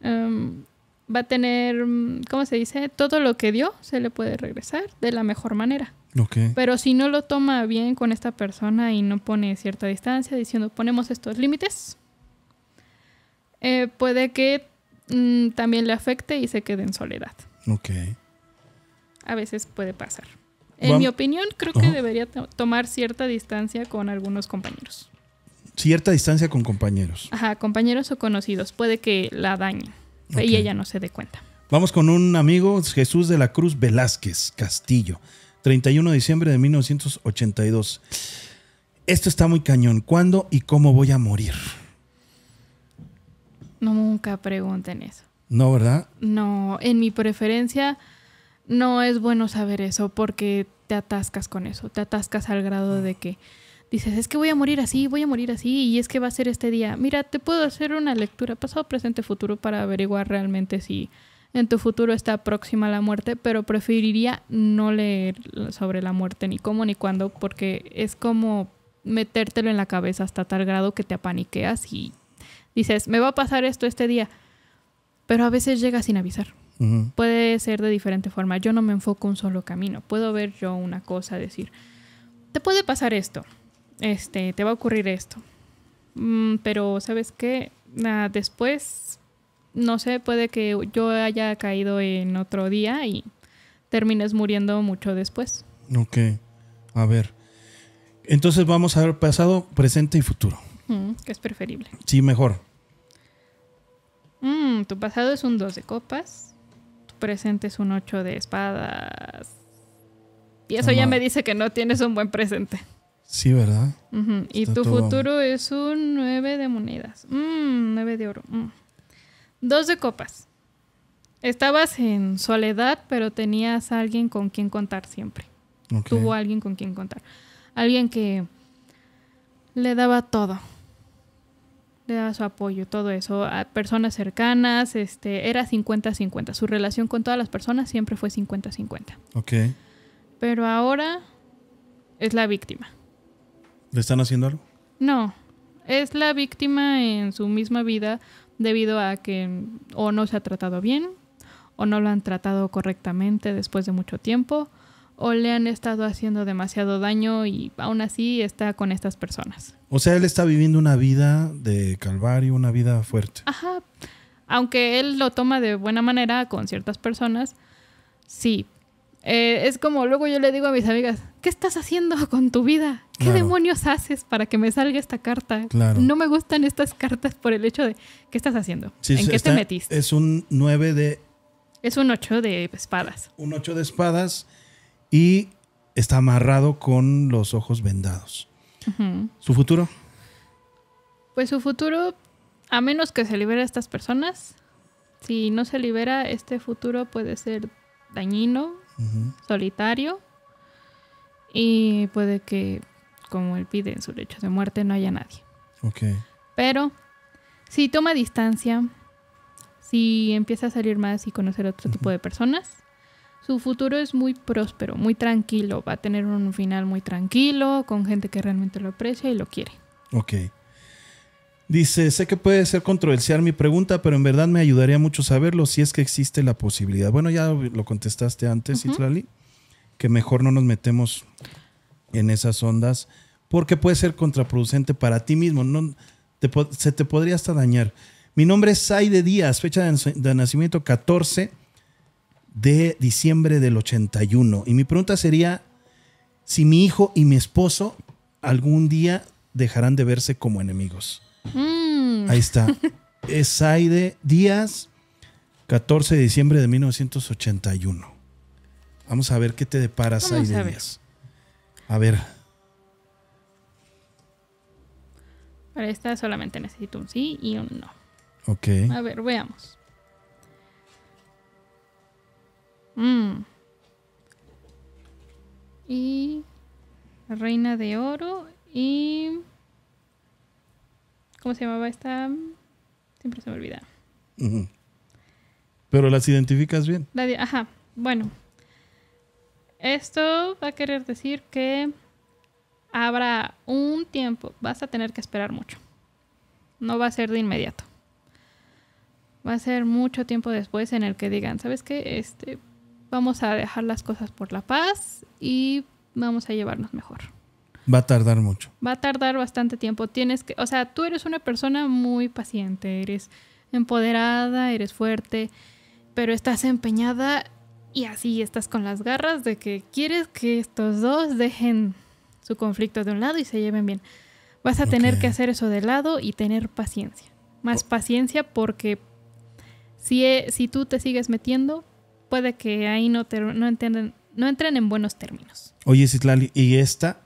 em, va a tener, ¿cómo se dice? Todo lo que dio se le puede regresar de la mejor manera. Pero si no lo toma bien con esta persona y no pone cierta distancia, diciendo ponemos estos límites, eh, puede que mm, también le afecte y se quede en soledad. A veces puede pasar. En mi opinión, creo que debería tomar cierta distancia con algunos compañeros. Cierta distancia con compañeros. Ajá, compañeros o conocidos. Puede que la dañe y ella no se dé cuenta. Vamos con un amigo, Jesús de la Cruz Velázquez Castillo. 31 de diciembre de 1982. Esto está muy cañón. ¿Cuándo y cómo voy a morir? No, Nunca pregunten eso. No, ¿verdad? No, en mi preferencia no es bueno saber eso porque te atascas con eso, te atascas al grado de que dices, es que voy a morir así, voy a morir así, y es que va a ser este día. Mira, te puedo hacer una lectura pasado, presente, futuro para averiguar realmente si en tu futuro está próxima a la muerte, pero preferiría no leer sobre la muerte ni cómo ni cuándo, porque es como metértelo en la cabeza hasta tal grado que te apaniqueas y dices, me va a pasar esto este día, pero a veces llega sin avisar. Puede ser de diferente forma. Yo no me enfoco un solo camino. Puedo ver yo una cosa, decir, te puede pasar esto, este, te va a ocurrir esto. Mm, pero, ¿sabes qué? después no sé, puede que yo haya caído en otro día y termines muriendo mucho después. Ok, a ver. Entonces vamos a ver pasado, presente y futuro. Mm, que es preferible. Sí, mejor. Mm, tu pasado es un 2 de copas, tu presente es un 8 de espadas. Y eso ya me dice que no tienes un buen presente. Sí, ¿verdad? Y tu futuro es un 9 de monedas, mm, 9 de oro. Mm. Dos de copas. Estabas en soledad, pero tenías a alguien con quien contar siempre. Tuvo alguien con quien contar. Alguien que le daba todo. Le daba su apoyo, todo eso. A personas cercanas, este, era 50-50. Su relación con todas las personas siempre fue 50-50. Pero ahora es la víctima. ¿Le están haciendo algo? No. Es la víctima en su misma vida debido a que o no se ha tratado bien, o no lo han tratado correctamente después de mucho tiempo, o le han estado haciendo demasiado daño y aún así está con estas personas. O sea, él está viviendo una vida de calvario, una vida fuerte. Ajá. Aunque él lo toma de buena manera con ciertas personas, sí, eh, es como luego yo le digo a mis amigas, ¿qué estás haciendo con tu vida? ¿Qué demonios haces para que me salga esta carta? No me gustan estas cartas por el hecho de, ¿qué estás haciendo? ¿En qué te metiste? Es un 9 de... Es un 8 de espadas. Un 8 de espadas y está amarrado con los ojos vendados. ¿Su futuro? Pues su futuro, a menos que se libere estas personas, si no se libera, este futuro puede ser dañino solitario y puede que, como él pide en su lecho de muerte, no haya nadie. Okay. Pero si toma distancia, si empieza a salir más y conocer otro tipo de personas, su futuro es muy próspero, muy tranquilo, va a tener un final muy tranquilo, con gente que realmente lo aprecia y lo quiere. Ok. Dice, sé que puede ser controversial mi pregunta, pero en verdad me ayudaría mucho saberlo si es que existe la posibilidad. Bueno, ya lo contestaste antes, que mejor no nos metemos en esas ondas, porque puede ser contraproducente para ti mismo, no, se te podría hasta dañar. Mi nombre es Saide Díaz, fecha de, de nacimiento 14 de diciembre del 81. Y mi pregunta sería si mi hijo y mi esposo algún día dejarán de verse como enemigos. Mm. Ahí está. Es Aide Díaz, 14 de diciembre de 1981. Vamos a ver qué te depara Aide Díaz. A ver. Para esta solamente necesito un sí y un no. Ok. A ver, veamos. Mm. Y reina de oro y ¿Cómo se llamaba esta? Siempre se me olvida. Pero las identificas bien. Ajá, bueno. Esto va a querer decir que habrá un tiempo, vas a tener que esperar mucho. No va a ser de inmediato. Va a ser mucho tiempo después en el que digan, ¿sabes qué? Este, vamos a dejar las cosas por la paz y vamos a llevarnos mejor. Va a tardar mucho. Va a tardar bastante tiempo. Tienes que, o sea, tú eres una persona muy paciente, eres empoderada, eres fuerte, pero estás empeñada y así estás con las garras de que quieres que estos dos dejen su conflicto de un lado y se lleven bien. Vas a tener que hacer eso de lado y tener paciencia. Más oh. paciencia porque si, e, si tú te sigues metiendo, puede que ahí no, te, no, entienden, no entren en buenos términos. Oye, Citlali, ¿y esta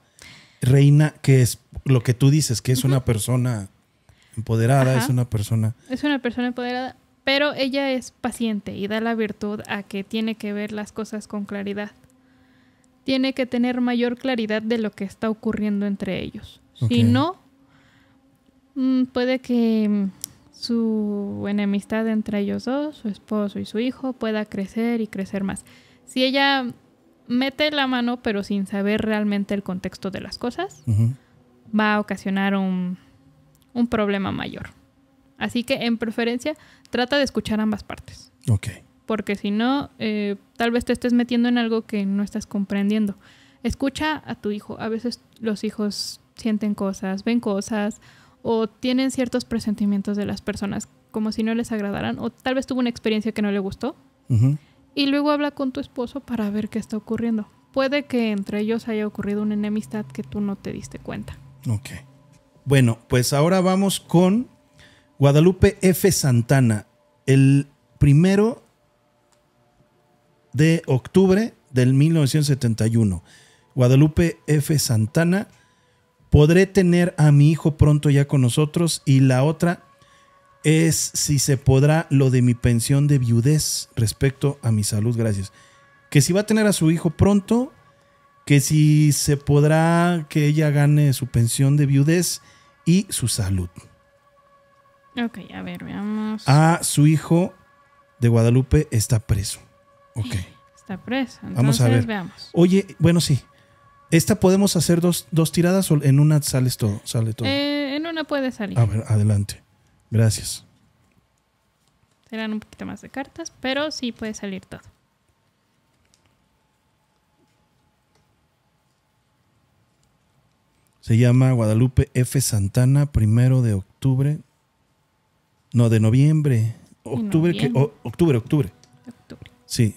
reina que es lo que tú dices, que es una persona empoderada, es una persona. Es una persona empoderada, pero ella es paciente y da la virtud a que tiene que ver las cosas con claridad. Tiene que tener mayor claridad de lo que está ocurriendo entre ellos. Si no, mm, puede que mm, su enemistad entre ellos dos, su esposo y su hijo, pueda crecer y crecer más. Si ella mete la mano pero sin saber realmente el contexto de las cosas, va a ocasionar un, problema mayor. Así que en preferencia trata de escuchar ambas partes. Ok. Porque si no, eh, tal vez te estés metiendo en algo que no estás comprendiendo. Escucha a tu hijo. A veces los hijos sienten cosas, ven cosas o tienen ciertos presentimientos de las personas como si no les agradaran o tal vez tuvo una experiencia que no le gustó y luego habla con tu esposo para ver qué está ocurriendo. Puede que entre ellos haya ocurrido una enemistad que tú no te diste cuenta. Ok. Bueno, pues ahora vamos con Guadalupe F. Santana, el primero de octubre del 1971. Guadalupe F. Santana, podré tener a mi hijo pronto ya con nosotros y la otra es si se podrá lo de mi pensión de viudez respecto a mi salud, gracias. Que si va a tener a su hijo pronto, que si se podrá que ella gane su pensión de viudez y su salud. Ok, a ver, veamos. Ah, su hijo de Guadalupe está preso. Ok. Está preso. Entonces, Vamos a ver. Veamos. Oye, bueno, sí. Esta podemos hacer dos, tiradas o en una todo, sale todo. Eh, en una puede salir. A ver, adelante. Gracias. Serán un poquito más de cartas, pero sí puede salir todo. Se llama Guadalupe F. Santana, primero de octubre. No, de noviembre. Octubre, octubre, octubre. octubre. Sí.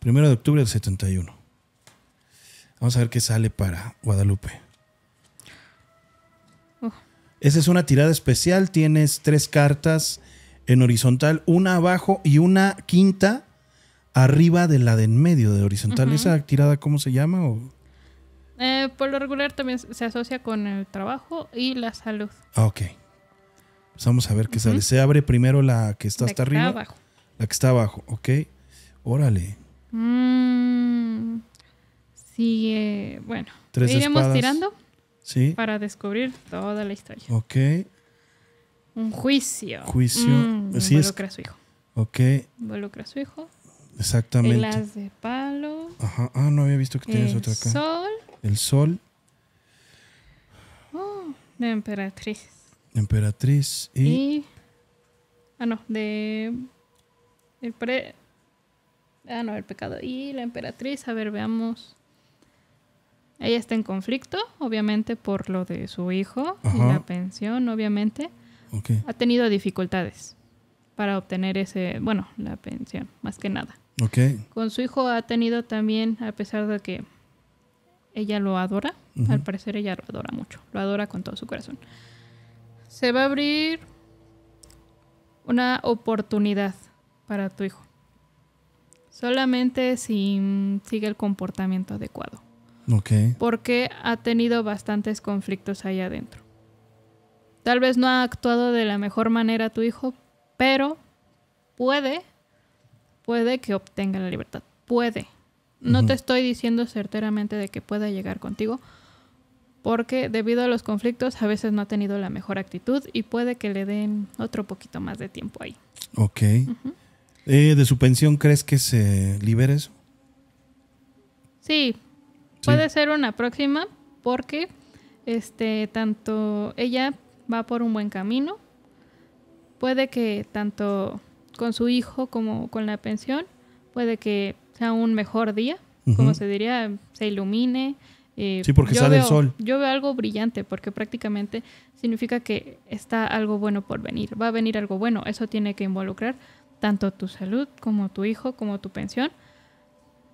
Primero de octubre del 71. Vamos a ver qué sale para Guadalupe. Esa es una tirada especial. Tienes tres cartas en horizontal, una abajo y una quinta arriba de la de en medio de horizontal. ¿Esa tirada cómo se llama? Eh, por lo regular también se asocia con el trabajo y la salud. Ah, ok. Pues vamos a ver qué sale. Se abre primero la que está hasta arriba. Está abajo. La que está abajo, ok. Órale. Mm, sí, bueno. ¿Tres ¿Iremos tirando? Para descubrir toda la historia. Ok. Un juicio. Juicio. Mm, a su hijo. Ok. Involucra a su hijo. Exactamente. El de palo. Ajá. Ah, no había visto que tienes otra acá. El sol. El sol. Oh, de emperatriz. Emperatriz y... y... Ah, no, de... El pre... Ah, no, el pecado. Y la emperatriz, a ver, veamos. Ella está en conflicto, obviamente, por lo de su hijo y la pensión, obviamente. Ha tenido dificultades para obtener ese, bueno, la pensión, más que nada. Con su hijo ha tenido también, a pesar de que ella lo adora, al parecer ella lo adora mucho, lo adora con todo su corazón. Se va a abrir una oportunidad para tu hijo. Solamente si sigue el comportamiento adecuado. Porque ha tenido bastantes conflictos ahí adentro. Tal vez no ha actuado de la mejor manera tu hijo, pero puede, puede que obtenga la libertad. Puede. No te estoy diciendo certeramente de que pueda llegar contigo, porque debido a los conflictos a veces no ha tenido la mejor actitud y puede que le den otro poquito más de tiempo ahí. Ok. Eh, ¿De su pensión crees que se libere eso? Sí, Puede ser una próxima porque este tanto ella va por un buen camino. Puede que tanto con su hijo como con la pensión, puede que sea un mejor día, como se diría, se ilumine. Eh, sí, porque sale el sol. Yo veo algo brillante, porque prácticamente significa que está algo bueno por venir, va a venir algo bueno. Eso tiene que involucrar tanto tu salud como tu hijo, como tu pensión.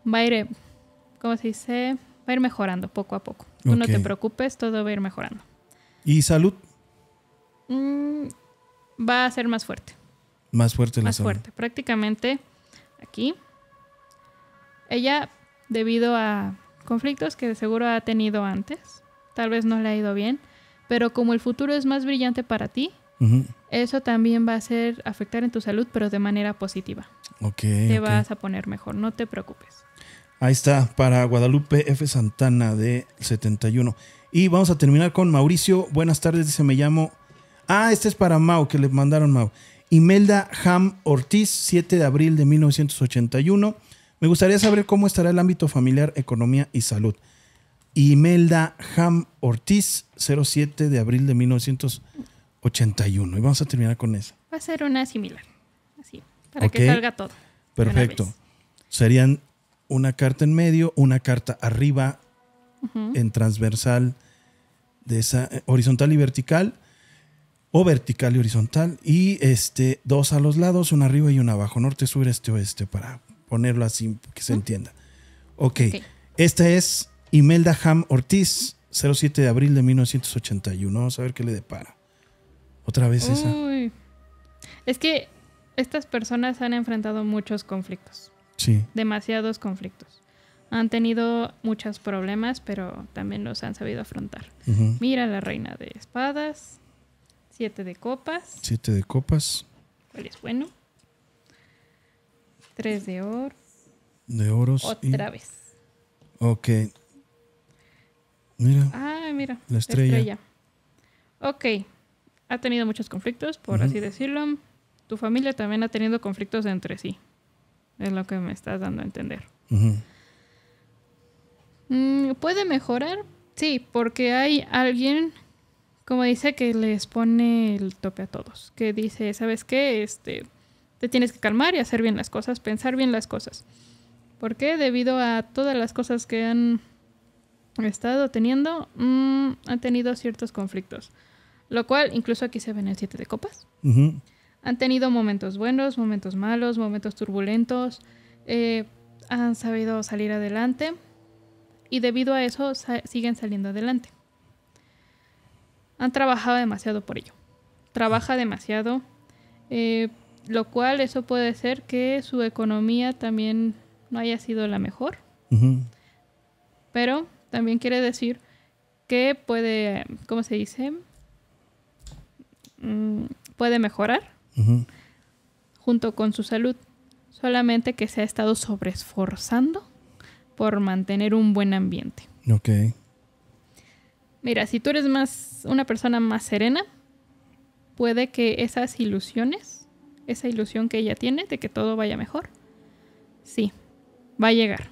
Va a ir, eh, ¿cómo se dice? va a ir mejorando poco a poco. no te preocupes, todo va a ir mejorando. ¿Y salud? Mm, va a ser más fuerte. Más fuerte la Más fuerte. Prácticamente aquí. Ella, debido a conflictos que seguro ha tenido antes, tal vez no le ha ido bien, pero como el futuro es más brillante para ti, eso también va a ser afectar en tu salud, pero de manera positiva. Okay, te vas a poner mejor, no te preocupes. Ahí está, para Guadalupe F. Santana de 71. Y vamos a terminar con Mauricio. Buenas tardes, dice, me llamo. Ah, este es para Mau, que le mandaron Mau. Imelda Ham Ortiz, 7 de abril de 1981. Me gustaría saber cómo estará el ámbito familiar, economía y salud. Imelda Ham Ortiz, 07 de abril de 1981. Y vamos a terminar con esa. Va a ser una similar, así, para que salga todo. Perfecto. Serían una carta en medio, una carta arriba, en transversal, de esa eh, horizontal y vertical, o vertical y horizontal, y este, dos a los lados, una arriba y una abajo, norte, sur, este, oeste, para ponerlo así que se entienda. Okay. ok, esta es Imelda Ham Ortiz, 07 de abril de 1981. Vamos a ver qué le depara. Otra vez esa. Es que estas personas han enfrentado muchos conflictos. Demasiados conflictos. Han tenido muchos problemas, pero también los han sabido afrontar. Mira la reina de espadas, siete de copas. Siete de copas. ¿Cuál es bueno? Tres de oro. De oros. Otra vez. Ok. Mira. Ah, la estrella. Ok. Ha tenido muchos conflictos, por así decirlo. Tu familia también ha tenido conflictos entre sí. Es lo que me estás dando a entender. Mm, ¿Puede mejorar? Sí, porque hay alguien, como dice, que les pone el tope a todos. Que dice, ¿sabes qué? Este, te tienes que calmar y hacer bien las cosas, pensar bien las cosas. ¿Por qué? Debido a todas las cosas que han estado teniendo, mm, han tenido ciertos conflictos. Lo cual incluso aquí se ven en el 7 de copas han tenido momentos buenos, momentos malos, momentos turbulentos, eh, han sabido salir adelante y debido a eso siguen saliendo adelante. Han trabajado demasiado por ello. Trabaja demasiado, eh, lo cual eso puede ser que su economía también no haya sido la mejor. Pero también quiere decir que puede, ¿cómo se dice? Mm, puede mejorar junto con su salud, solamente que se ha estado sobreesforzando por mantener un buen ambiente. Ok. Mira, si tú eres más una persona más serena, puede que esas ilusiones, esa ilusión que ella tiene de que todo vaya mejor, sí, va a llegar.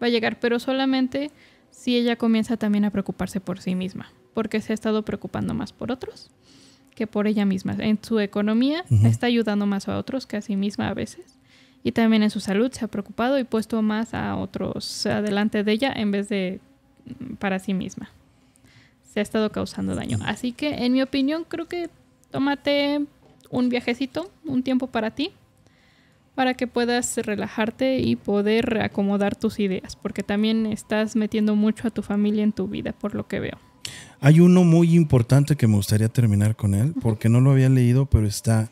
Va a llegar, pero solamente si ella comienza también a preocuparse por sí misma, porque se ha estado preocupando más por otros que por ella misma. En su economía está ayudando más a otros que a sí misma a veces. Y también en su salud se ha preocupado y puesto más a otros adelante de ella en vez de mm, para sí misma. Se ha estado causando daño. Así que, en mi opinión, creo que tómate un viajecito, un tiempo para ti, para que puedas relajarte y poder acomodar tus ideas, porque también estás metiendo mucho a tu familia en tu vida, por lo que veo. Hay uno muy importante que me gustaría terminar con él, porque no lo había leído, pero está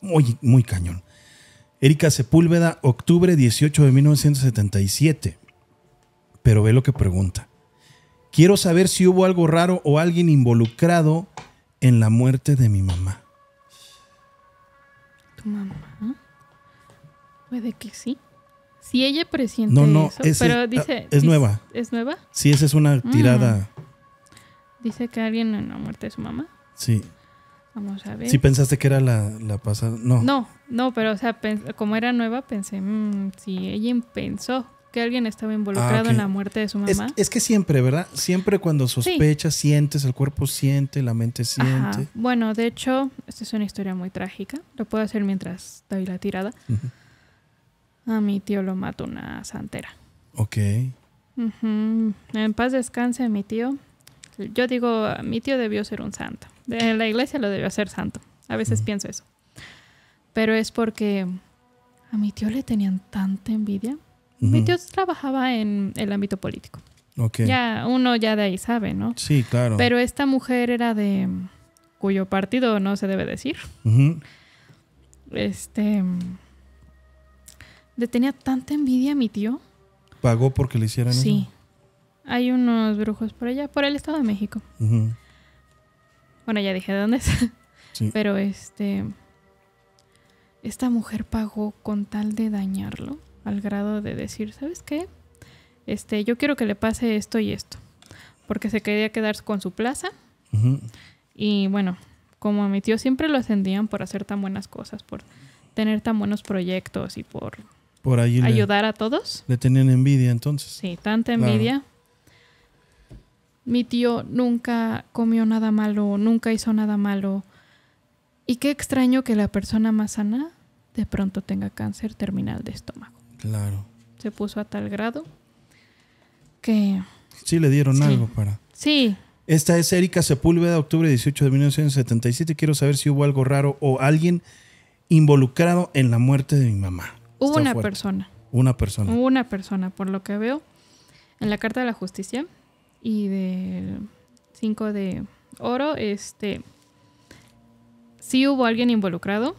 muy, muy cañón. Erika Sepúlveda, octubre 18 de 1977. Pero ve lo que pregunta. Quiero saber si hubo algo raro o alguien involucrado en la muerte de mi mamá. ¿Tu mamá? Puede que sí. Si ella presiente no, no, Es, nueva. ¿Es nueva? Sí, esa es una mm. tirada... Dice que alguien en la muerte de su mamá. Sí. Vamos a ver. Sí pensaste que era la, la pasada. No. No, no, pero o sea, como era nueva, pensé, mm, si alguien ella pensó que alguien estaba involucrado ah, en la muerte de su mamá. Es, que siempre, ¿verdad? Siempre cuando sospechas, sientes, el cuerpo siente, la mente siente. Bueno, de hecho, esta es una historia muy trágica. Lo puedo hacer mientras doy la tirada. A mi tío lo mató una santera. Ok. En paz descanse mi tío. Yo digo, mi tío debió ser un santo. En la iglesia lo debió ser santo. A veces pienso eso. Pero es porque a mi tío le tenían tanta envidia. Mi tío trabajaba en el ámbito político. Okay. Ya, uno ya de ahí sabe, ¿no? Sí, claro. Pero esta mujer era de cuyo partido no se debe decir. Este. Le tenía tanta envidia a mi tío. ¿Pagó porque le hicieran eso? Sí. Hay unos brujos por allá, por el Estado de México. Bueno, ya dije de dónde es. Pero este. Esta mujer pagó con tal de dañarlo, al grado de decir, ¿sabes qué? Este, yo quiero que le pase esto y esto. Porque se quería quedar con su plaza. Y bueno, como a mi tío siempre lo ascendían por hacer tan buenas cosas, por tener tan buenos proyectos y por, ayudar a todos. Le tenían envidia entonces. Sí, tanta envidia mi tío nunca comió nada malo, nunca hizo nada malo. Y qué extraño que la persona más sana de pronto tenga cáncer terminal de estómago. Claro. Se puso a tal grado que... Sí, le dieron algo para... Sí. Esta es Erika Sepúlveda, octubre 18 de 1977. Quiero saber si hubo algo raro o alguien involucrado en la muerte de mi mamá. Hubo una persona. Una persona. Hubo una persona, por lo que veo. En la Carta de la Justicia y de 5 de oro, este, sí hubo alguien involucrado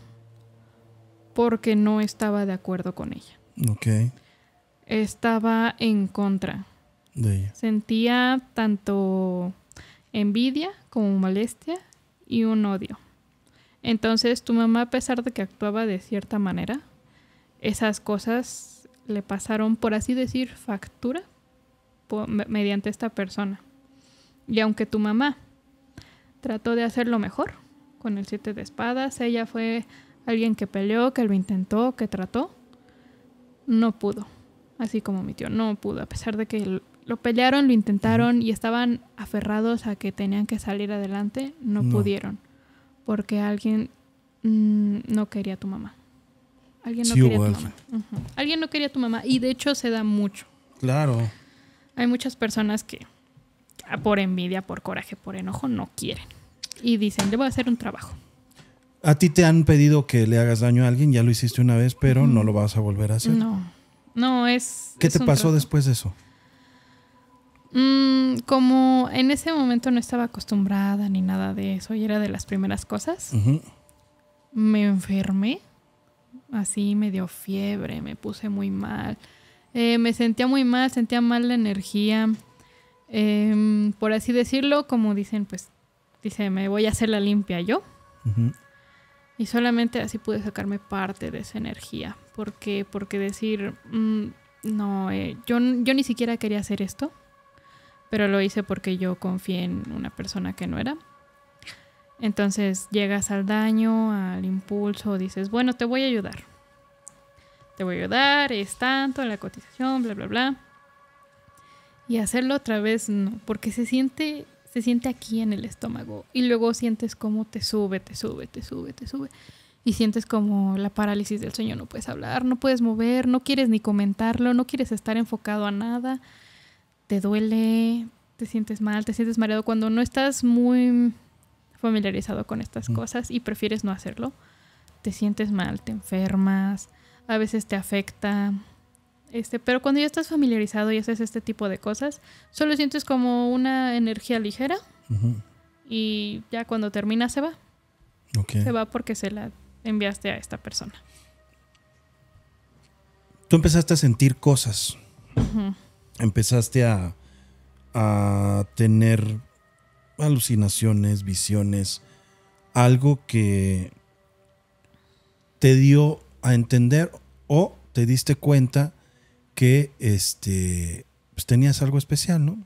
porque no estaba de acuerdo con ella. Ok. Estaba en contra. De ella. Sentía tanto envidia como molestia y un odio. Entonces tu mamá, a pesar de que actuaba de cierta manera, esas cosas le pasaron, por así decir, factura mediante esta persona. Y aunque tu mamá trató de hacerlo mejor con el siete de espadas, ella fue alguien que peleó, que lo intentó, que trató, no pudo. Así como mi tío, no pudo, a pesar de que lo pelearon, lo intentaron y estaban aferrados a que tenían que salir adelante, no, pudieron, porque alguien mm, no quería a tu mamá. Alguien no quería tu mamá. Alguien no quería a tu mamá y de hecho se da mucho. Claro. Hay muchas personas que ah, por envidia, por coraje, por enojo, no quieren. Y dicen, voy a hacer un trabajo. A ti te han pedido que le hagas daño a alguien, ya lo hiciste una vez, pero no lo vas a volver a hacer. No, no es... ¿Qué te pasó después de eso? Mm, como en ese momento no estaba acostumbrada ni nada de eso y era de las primeras cosas, me enfermé, así me dio fiebre, me puse muy mal eh, me sentía muy mal, sentía mal la energía. Em, por así decirlo, como dicen, pues, dice, me voy a hacer la limpia yo. Y solamente así pude sacarme parte de esa energía. porque Porque decir, mm, no, eh, yo, yo ni siquiera quería hacer esto, pero lo hice porque yo confié en una persona que no era. Entonces llegas al daño, al impulso, dices, bueno, te voy a ayudar te voy a ayudar, es tanto, la cotización, bla, bla, bla. Y hacerlo otra vez no, porque se siente, se siente aquí en el estómago y luego sientes como te sube, te sube, te sube, te sube. Y sientes como la parálisis del sueño, no puedes hablar, no puedes mover, no quieres ni comentarlo, no quieres estar enfocado a nada, te duele, te sientes mal, te sientes mareado cuando no estás muy familiarizado con estas cosas y prefieres no hacerlo. Te sientes mal, te enfermas, a veces te afecta. Este, pero cuando ya estás familiarizado y haces este tipo de cosas, solo sientes como una energía ligera y ya cuando termina se va. Se va porque se la enviaste a esta persona. Tú empezaste a sentir cosas. Empezaste a, a tener alucinaciones, visiones, algo que te dio a entender o te diste cuenta que este pues, tenías algo especial, ¿no?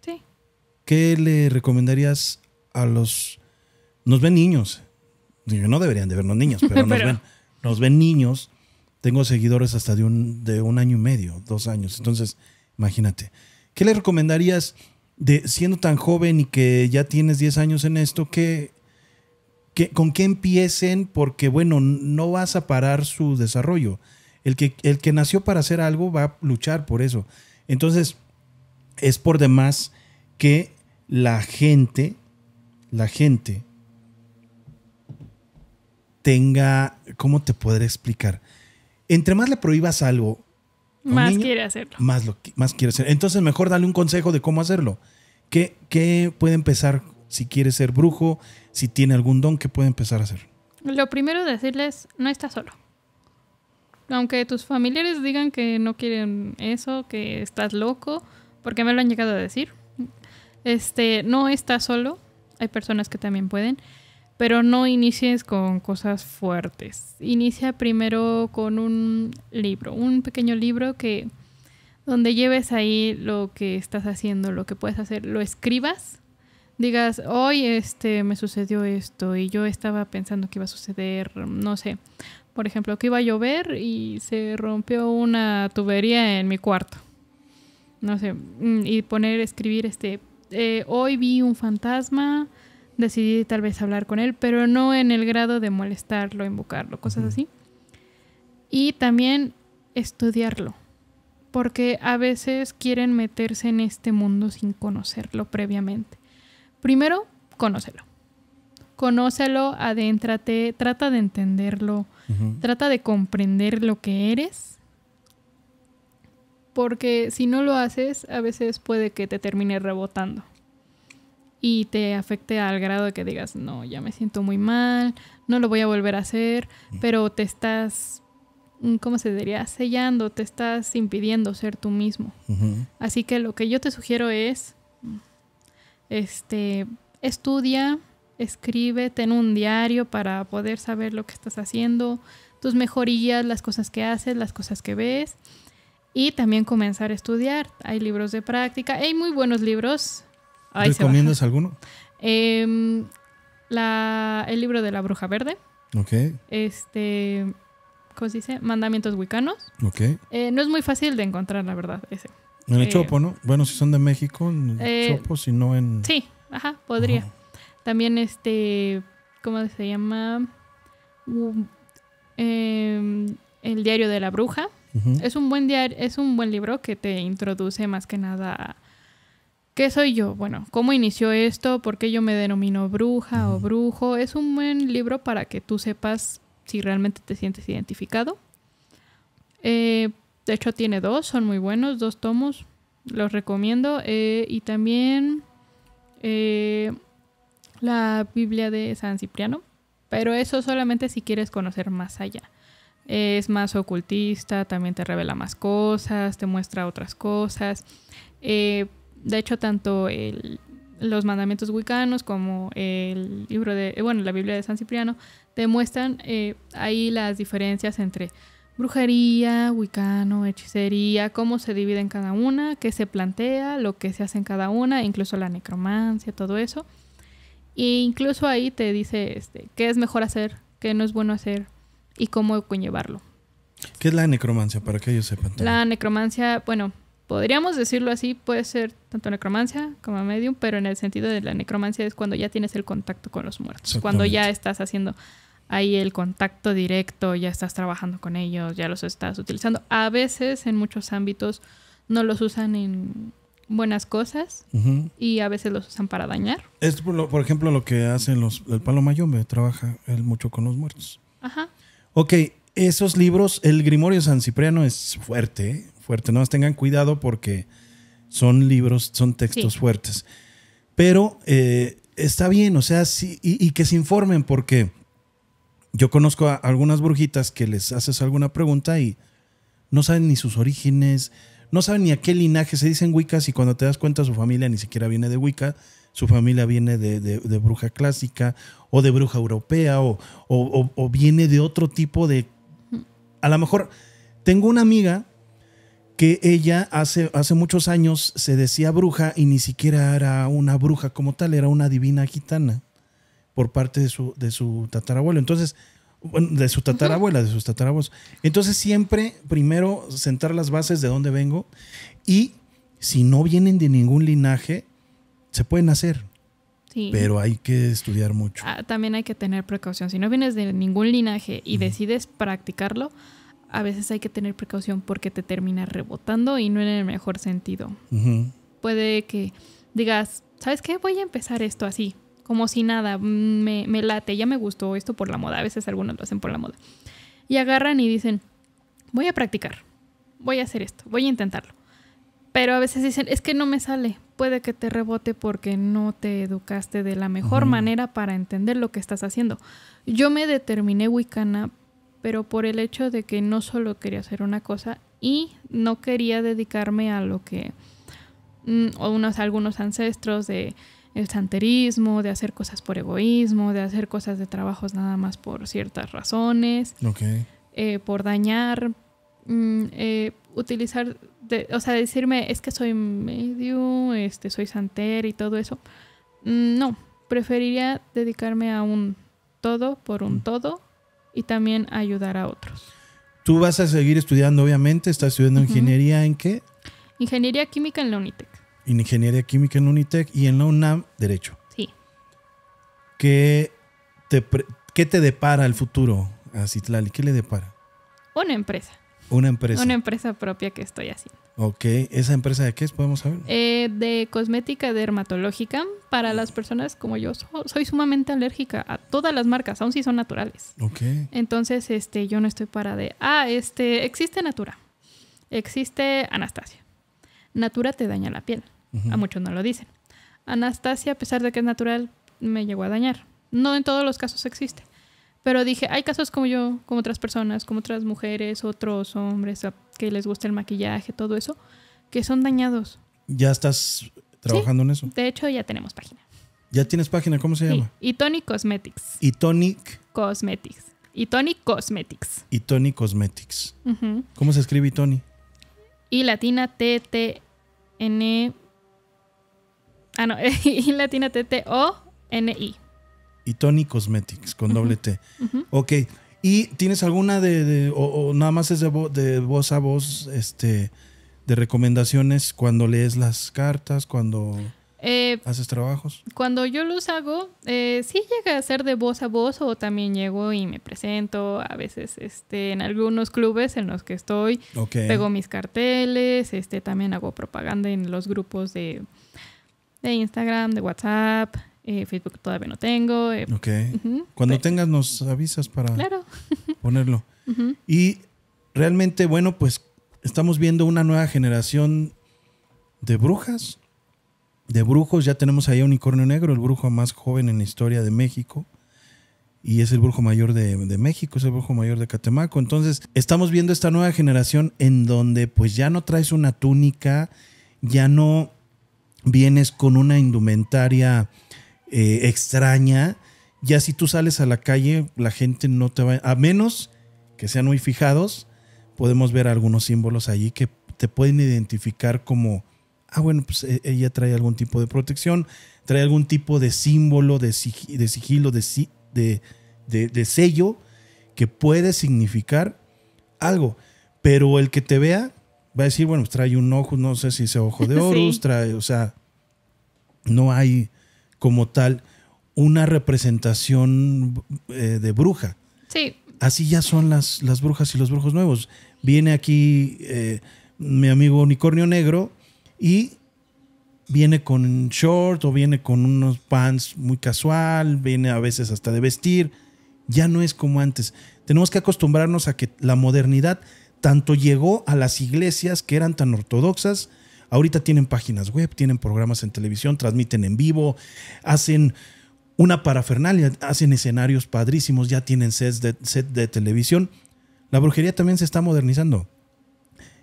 Sí. ¿Qué le recomendarías a los nos ven niños? no deberían de vernos niños, pero, nos ven ven niños. Tengo seguidores hasta de un, de un año y medio, dos años. Entonces, imagínate. ¿Qué le recomendarías de siendo tan joven y que ya tienes 10 años en esto? ¿Qué, con qué empiecen, porque bueno, no vas a parar su desarrollo. El que, el que nació para hacer algo va a luchar por eso. Entonces, es por demás que la gente, la gente tenga, ¿cómo te podré explicar? Entre más le prohíbas algo, más quiere hacerlo. Más, lo, más quiere hacer. Entonces, mejor dale un consejo de cómo hacerlo. ¿Qué, qué puede empezar si quieres ser brujo, si tiene algún don, que puede empezar a hacer? Lo primero decirles, no estás solo. Aunque tus familiares digan que no quieren eso, que estás loco, porque me lo han llegado a decir. Este, no estás solo. Hay personas que también pueden. Pero no inicies con cosas fuertes. Inicia primero con un libro, un pequeño libro que donde lleves ahí lo que estás haciendo, lo que puedes hacer, lo escribas digas, hoy este, me sucedió esto y yo estaba pensando que iba a suceder, no sé, por ejemplo, que iba a llover y se rompió una tubería en mi cuarto. No sé, mm, y poner, escribir este, eh, hoy vi un fantasma, decidí tal vez hablar con él, pero no en el grado de molestarlo, invocarlo, cosas así. Y también estudiarlo porque a veces quieren meterse en este mundo sin conocerlo previamente. Primero, conócelo. Conócelo, adéntrate, trata de entenderlo, trata de comprender lo que eres. Porque si no lo haces, a veces puede que te termine rebotando y te afecte al grado de que digas, no, ya me siento muy mal, no lo voy a volver a hacer, pero te estás, mm, ¿cómo se diría? Sellando, te estás impidiendo ser tú mismo. Así que lo que yo te sugiero es, este, estudia, escribe, ten un diario para poder saber lo que estás haciendo, tus mejorías, las cosas que haces, las cosas que ves. Y también comenzar a estudiar. Hay libros de práctica. Hay muy buenos libros. Ahí ¿Recomiendas alguno? Em, el libro de la bruja verde. Ok. Este, ¿cómo se dice? Mandamientos wicanos. Ok. Eh, no es muy fácil de encontrar, la verdad, ese. En el Chopo, ¿no? Bueno, si son de México, en el eh, Chopo, si no en. Sí, ajá, podría. También este. ¿Cómo se llama? Em, el diario de la bruja. Es un buen diario, es un buen libro que te introduce más que nada. ¿Qué soy yo? Bueno, ¿cómo inició esto? ¿Por qué yo me denomino bruja o brujo? Es un buen libro para que tú sepas si realmente te sientes identificado. Eh, de hecho, tiene dos, son muy buenos, dos tomos, los recomiendo. Eh, y también eh, la Biblia de San Cipriano, pero eso solamente si quieres conocer más allá. Es más ocultista, también te revela más cosas, te muestra otras cosas. Eh, de hecho, tanto los mandamientos wiccanos como el libro de, bueno, la Biblia de San Cipriano, te muestran ahí las diferencias entre brujería, wicano, hechicería, cómo se divide en cada una, qué se plantea, lo que se hace en cada una, incluso la necromancia, todo eso. E incluso ahí te dice este, qué es mejor hacer, qué no es bueno hacer y cómo conllevarlo. ¿Qué es la necromancia? Para que ellos sepan. La necromancia, bueno, podríamos decirlo así, puede ser tanto necromancia como medium, pero en el sentido de la necromancia es cuando ya tienes el contacto con los muertos, cuando ya estás haciendo hay el contacto directo, ya estás trabajando con ellos, ya los estás utilizando. A veces en muchos ámbitos no los usan en buenas cosas y a veces los usan para dañar. Es por, ejemplo lo que hacen los, el Palo Mayombe, trabaja él mucho con los muertos. Ajá. Ok, esos libros, el Grimorio San Cipriano es fuerte, ¿eh? fuerte, no más tengan cuidado porque son libros, son textos fuertes. Pero eh, está bien, o sea, sí, y que se informen porque yo conozco a algunas brujitas que les haces alguna pregunta y no saben ni sus orígenes, no saben ni a qué linaje se dicen Wiccas y cuando te das cuenta su familia ni siquiera viene de Wicca, su familia viene de, bruja clásica o de bruja europea o, o, viene de otro tipo de... A lo mejor tengo una amiga que ella hace, hace muchos años se decía bruja y ni siquiera era una bruja como tal, era una divina gitana por parte de su, de su tatarabuelo. Entonces, de su tatarabuela, de sus tatarabos Entonces, siempre primero sentar las bases de dónde vengo y si no vienen de ningún linaje, se pueden hacer. Sí. Pero hay que estudiar mucho. Ah, también hay que tener precaución. Si no vienes de ningún linaje y decides practicarlo, a veces hay que tener precaución porque te termina rebotando y no en el mejor sentido. Puede que digas, ¿sabes qué? Voy a empezar esto así como si nada, me, late, ya me gustó esto por la moda, a veces algunos lo hacen por la moda. Y agarran y dicen, voy a practicar, voy a hacer esto, voy a intentarlo. Pero a veces dicen, es que no me sale, puede que te rebote porque no te educaste de la mejor manera para entender lo que estás haciendo. Yo me determiné wicana, pero por el hecho de que no solo quería hacer una cosa y no quería dedicarme a lo que mm, unos, algunos ancestros de el santerismo, de hacer cosas por egoísmo, de hacer cosas de trabajos nada más por ciertas razones, eh, por dañar, mm, eh, utilizar, o sea, decirme es que soy medio, este, soy santer y todo eso. Mm, no, preferiría dedicarme a un todo por un mm. todo y también ayudar a otros. Tú vas a seguir estudiando, obviamente, estás estudiando ingeniería en qué? Ingeniería química en la Unitec ingeniería química en Unitec y en la UNAM, derecho. Sí. ¿Qué te, te depara el futuro a Citlali? ¿Qué le depara? Una empresa. Una empresa. Una empresa propia que estoy haciendo. Ok, ¿esa empresa de qué es? ¿Podemos saber? Eh, de cosmética dermatológica para las personas como yo. soy sumamente alérgica a todas las marcas, aun si son naturales. Ok. Entonces, este, yo no estoy para de, ah, este, existe Natura, existe Anastasia. Natura te daña la piel. A muchos no lo dicen. Anastasia, a pesar de que es natural, me llegó a dañar. No en todos los casos existe. Pero dije, hay casos como yo, como otras personas, como otras mujeres, otros hombres que les gusta el maquillaje, todo eso, que son dañados. ¿Ya estás trabajando en eso? De hecho, ya tenemos página. ¿Ya tienes página? ¿Cómo se llama llama? Tony Cosmetics. Itonic Cosmetics. Itonic Cosmetics. tony Cosmetics. ¿Cómo se escribe tony Y latina T T N e Ah, no, I latina T T O N I. Y Tony Cosmetics con doble T. Ok. ¿Y tienes alguna de, o, nada más es de, voz a voz, este, de recomendaciones cuando lees las cartas, cuando eh, haces trabajos? Cuando yo los hago, eh, sí llega a ser de voz a voz o también llego y me presento a veces este, en algunos clubes en los que estoy. Ok. Pego mis carteles, este, también hago propaganda en los grupos de de Instagram, de WhatsApp, eh, Facebook todavía no tengo. Eh, Cuando tengas nos avisas para ponerlo. Y realmente, bueno, pues estamos viendo una nueva generación de brujas, de brujos. Ya tenemos ahí a Unicornio Negro, el brujo más joven en la historia de México. Y es el brujo mayor de, de México, es el brujo mayor de Catemaco. Entonces, estamos viendo esta nueva generación en donde pues ya no traes una túnica, ya no vienes con una indumentaria eh, extraña, ya si tú sales a la calle, la gente no te va, a menos que sean muy fijados, podemos ver algunos símbolos allí que te pueden identificar como, ah, bueno, pues e, ella trae algún tipo de protección, trae algún tipo de símbolo, de, sigilo, de, de sello que puede significar algo, pero el que te vea va a decir, bueno, pues, trae un ojo, no sé si ese ojo de Horus, trae, o sea, no hay como tal una representación eh, de bruja. Sí. Así ya son las, las, brujas y los brujos nuevos. Viene aquí eh, mi amigo Unicornio Negro y viene con short o viene con unos pants muy casual, viene a veces hasta de vestir. Ya no es como antes. Tenemos que acostumbrarnos a que la modernidad tanto llegó a las iglesias que eran tan ortodoxas, ahorita tienen páginas web, tienen programas en televisión, transmiten en vivo, hacen una parafernalia, hacen escenarios padrísimos, ya tienen sets de, set de televisión. La brujería también se está modernizando.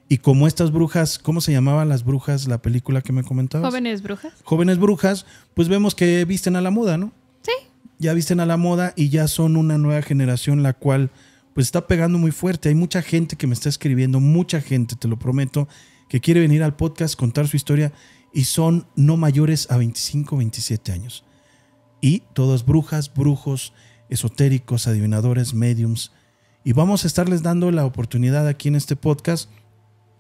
Y como estas brujas, ¿cómo se llamaban las brujas la película que me comentabas? Jóvenes brujas. Jóvenes brujas, pues vemos que visten a la moda, ¿no? Sí. Ya visten a la moda y ya son una nueva generación la cual pues está pegando muy fuerte. Hay mucha gente que me está escribiendo, mucha gente, te lo prometo, que quiere venir al podcast, contar su historia y son no mayores a 25, 27 años. Y todas brujas, brujos, esotéricos, adivinadores, mediums. Y vamos a estarles dando la oportunidad aquí en este podcast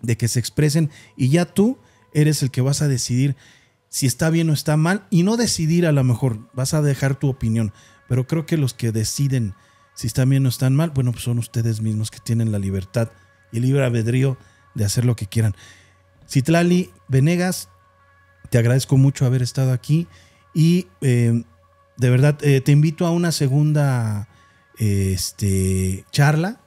de que se expresen y ya tú eres el que vas a decidir si está bien o está mal y no decidir a lo mejor, vas a dejar tu opinión, pero creo que los que deciden si están bien o están mal, bueno, pues son ustedes mismos que tienen la libertad y libre albedrío de hacer lo que quieran. Citlali Venegas, te agradezco mucho haber estado aquí y eh, de verdad eh, te invito a una segunda este, charla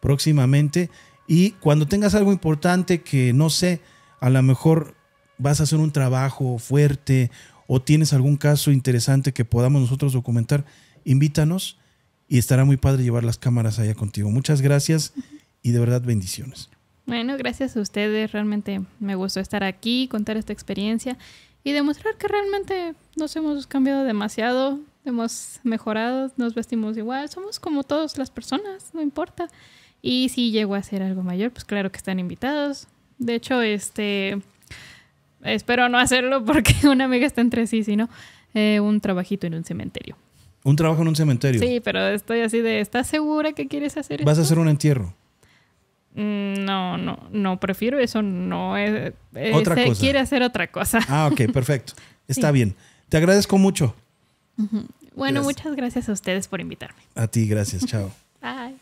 próximamente y cuando tengas algo importante que no sé, a lo mejor vas a hacer un trabajo fuerte o tienes algún caso interesante que podamos nosotros documentar, invítanos y estará muy padre llevar las cámaras allá contigo. Muchas gracias y de verdad bendiciones. Bueno, gracias a ustedes. Realmente me gustó estar aquí, contar esta experiencia y demostrar que realmente nos hemos cambiado demasiado, hemos mejorado, nos vestimos igual, somos como todas las personas, no importa. Y si llego a ser algo mayor, pues claro que están invitados. De hecho, este espero no hacerlo porque una amiga está entre sí, sino eh, un trabajito en un cementerio. Un trabajo en un cementerio. Sí, pero estoy así de, ¿estás segura que quieres hacer eso? ¿Vas a hacer un entierro? Mm, no, no, no, prefiero eso, no. Es, eh, otra cosa. Quiere hacer otra cosa. Ah, ok, perfecto. Está bien. Te agradezco mucho. Bueno, muchas gracias a ustedes por invitarme. A ti, gracias. Chao. Bye.